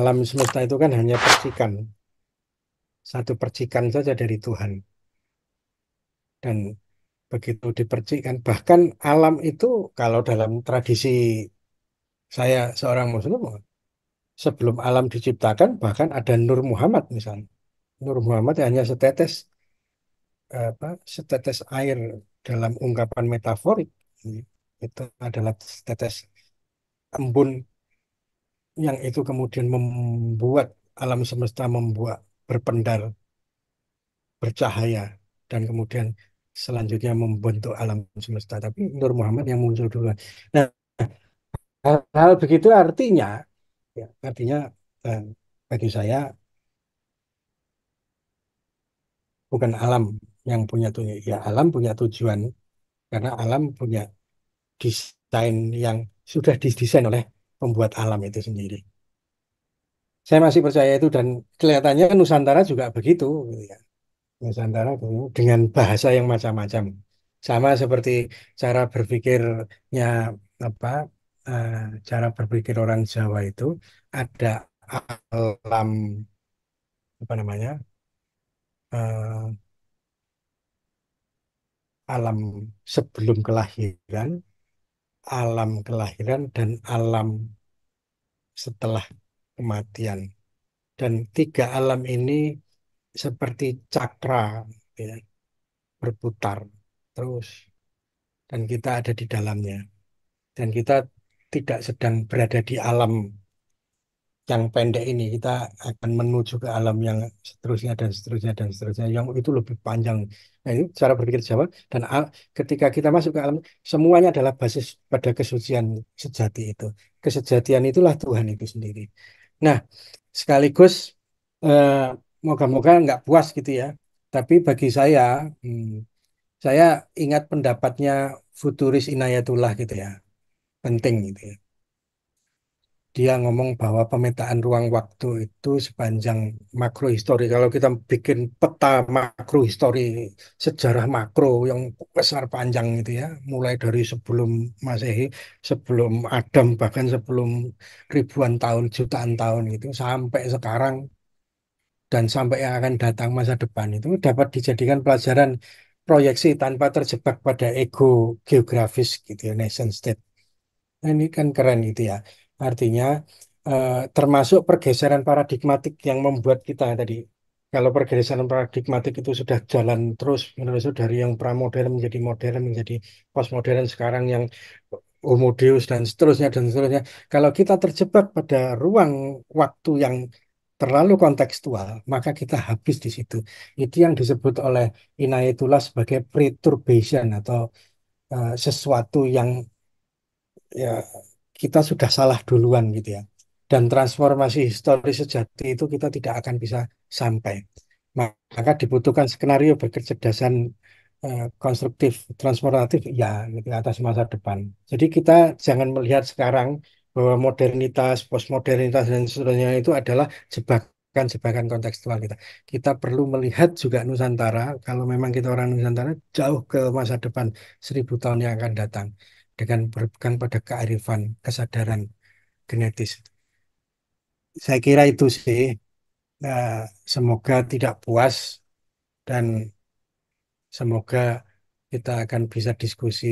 Alam semesta itu kan hanya percikan, satu percikan saja dari Tuhan. Dan begitu dipercikan bahkan alam itu kalau dalam tradisi saya seorang Muslim, sebelum alam diciptakan bahkan ada Nur Muhammad misalnya. Nur Muhammad hanya setetes eh, apa setetes air dalam ungkapan metaforik itu adalah setetes embun yang itu kemudian membuat alam semesta membuat berpendar bercahaya dan kemudian selanjutnya membentuk alam semesta tapi Nur Muhammad yang muncul dulu nah hal, -hal begitu artinya Ya, artinya eh, bagi saya bukan alam yang punya tujuan. Ya alam punya tujuan karena alam punya desain yang sudah didesain oleh pembuat alam itu sendiri. Saya masih percaya itu dan kelihatannya Nusantara juga begitu. Gitu ya. Nusantara dengan bahasa yang macam-macam. Sama seperti cara berpikirnya apa Eh, cara berpikir orang Jawa itu ada alam apa namanya uh, alam sebelum kelahiran, alam kelahiran dan alam setelah kematian. Dan tiga alam ini seperti cakra ya, berputar terus dan kita ada di dalamnya dan kita tidak sedang berada di alam yang pendek ini kita akan menuju ke alam yang seterusnya dan seterusnya dan seterusnya yang itu lebih panjang nah ini cara berpikir Jawa dan ketika kita masuk ke alam semuanya adalah basis pada kesucian sejati itu kesejatian itulah Tuhan itu sendiri nah sekaligus moga eh, moga-moga nggak puas gitu ya tapi bagi saya hmm, saya ingat pendapatnya futuris Inayatullah gitu ya penting gitu ya. Dia ngomong bahwa pemetaan ruang waktu itu sepanjang makro histori. Kalau kita bikin peta makro histori, sejarah makro yang besar panjang gitu ya, mulai dari sebelum Masehi, sebelum Adam, bahkan sebelum ribuan tahun, jutaan tahun gitu, sampai sekarang dan sampai yang akan datang masa depan itu dapat dijadikan pelajaran proyeksi tanpa terjebak pada ego geografis gitu ya, nation state ini kan keren gitu ya. Artinya eh, termasuk pergeseran paradigmatik yang membuat kita tadi kalau pergeseran paradigmatik itu sudah jalan terus menerus dari yang pramodern menjadi modern menjadi postmodern sekarang yang Homo dan seterusnya dan seterusnya. Kalau kita terjebak pada ruang waktu yang terlalu kontekstual, maka kita habis di situ. Itu yang disebut oleh Inayatullah sebagai perturbation atau uh, sesuatu yang ya kita sudah salah duluan gitu ya. Dan transformasi historis sejati itu kita tidak akan bisa sampai. Maka dibutuhkan skenario berkecerdasan eh, konstruktif, transformatif ya gitu, atas masa depan. Jadi kita jangan melihat sekarang bahwa modernitas, postmodernitas dan sebagainya itu adalah jebakan jebakan kontekstual kita. Kita perlu melihat juga Nusantara, kalau memang kita orang Nusantara, jauh ke masa depan, seribu tahun yang akan datang dengan berpegang pada kearifan kesadaran genetis. Saya kira itu sih. uh, semoga tidak puas dan semoga kita akan bisa diskusi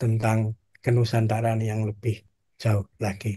tentang kenusantaraan yang lebih jauh lagi.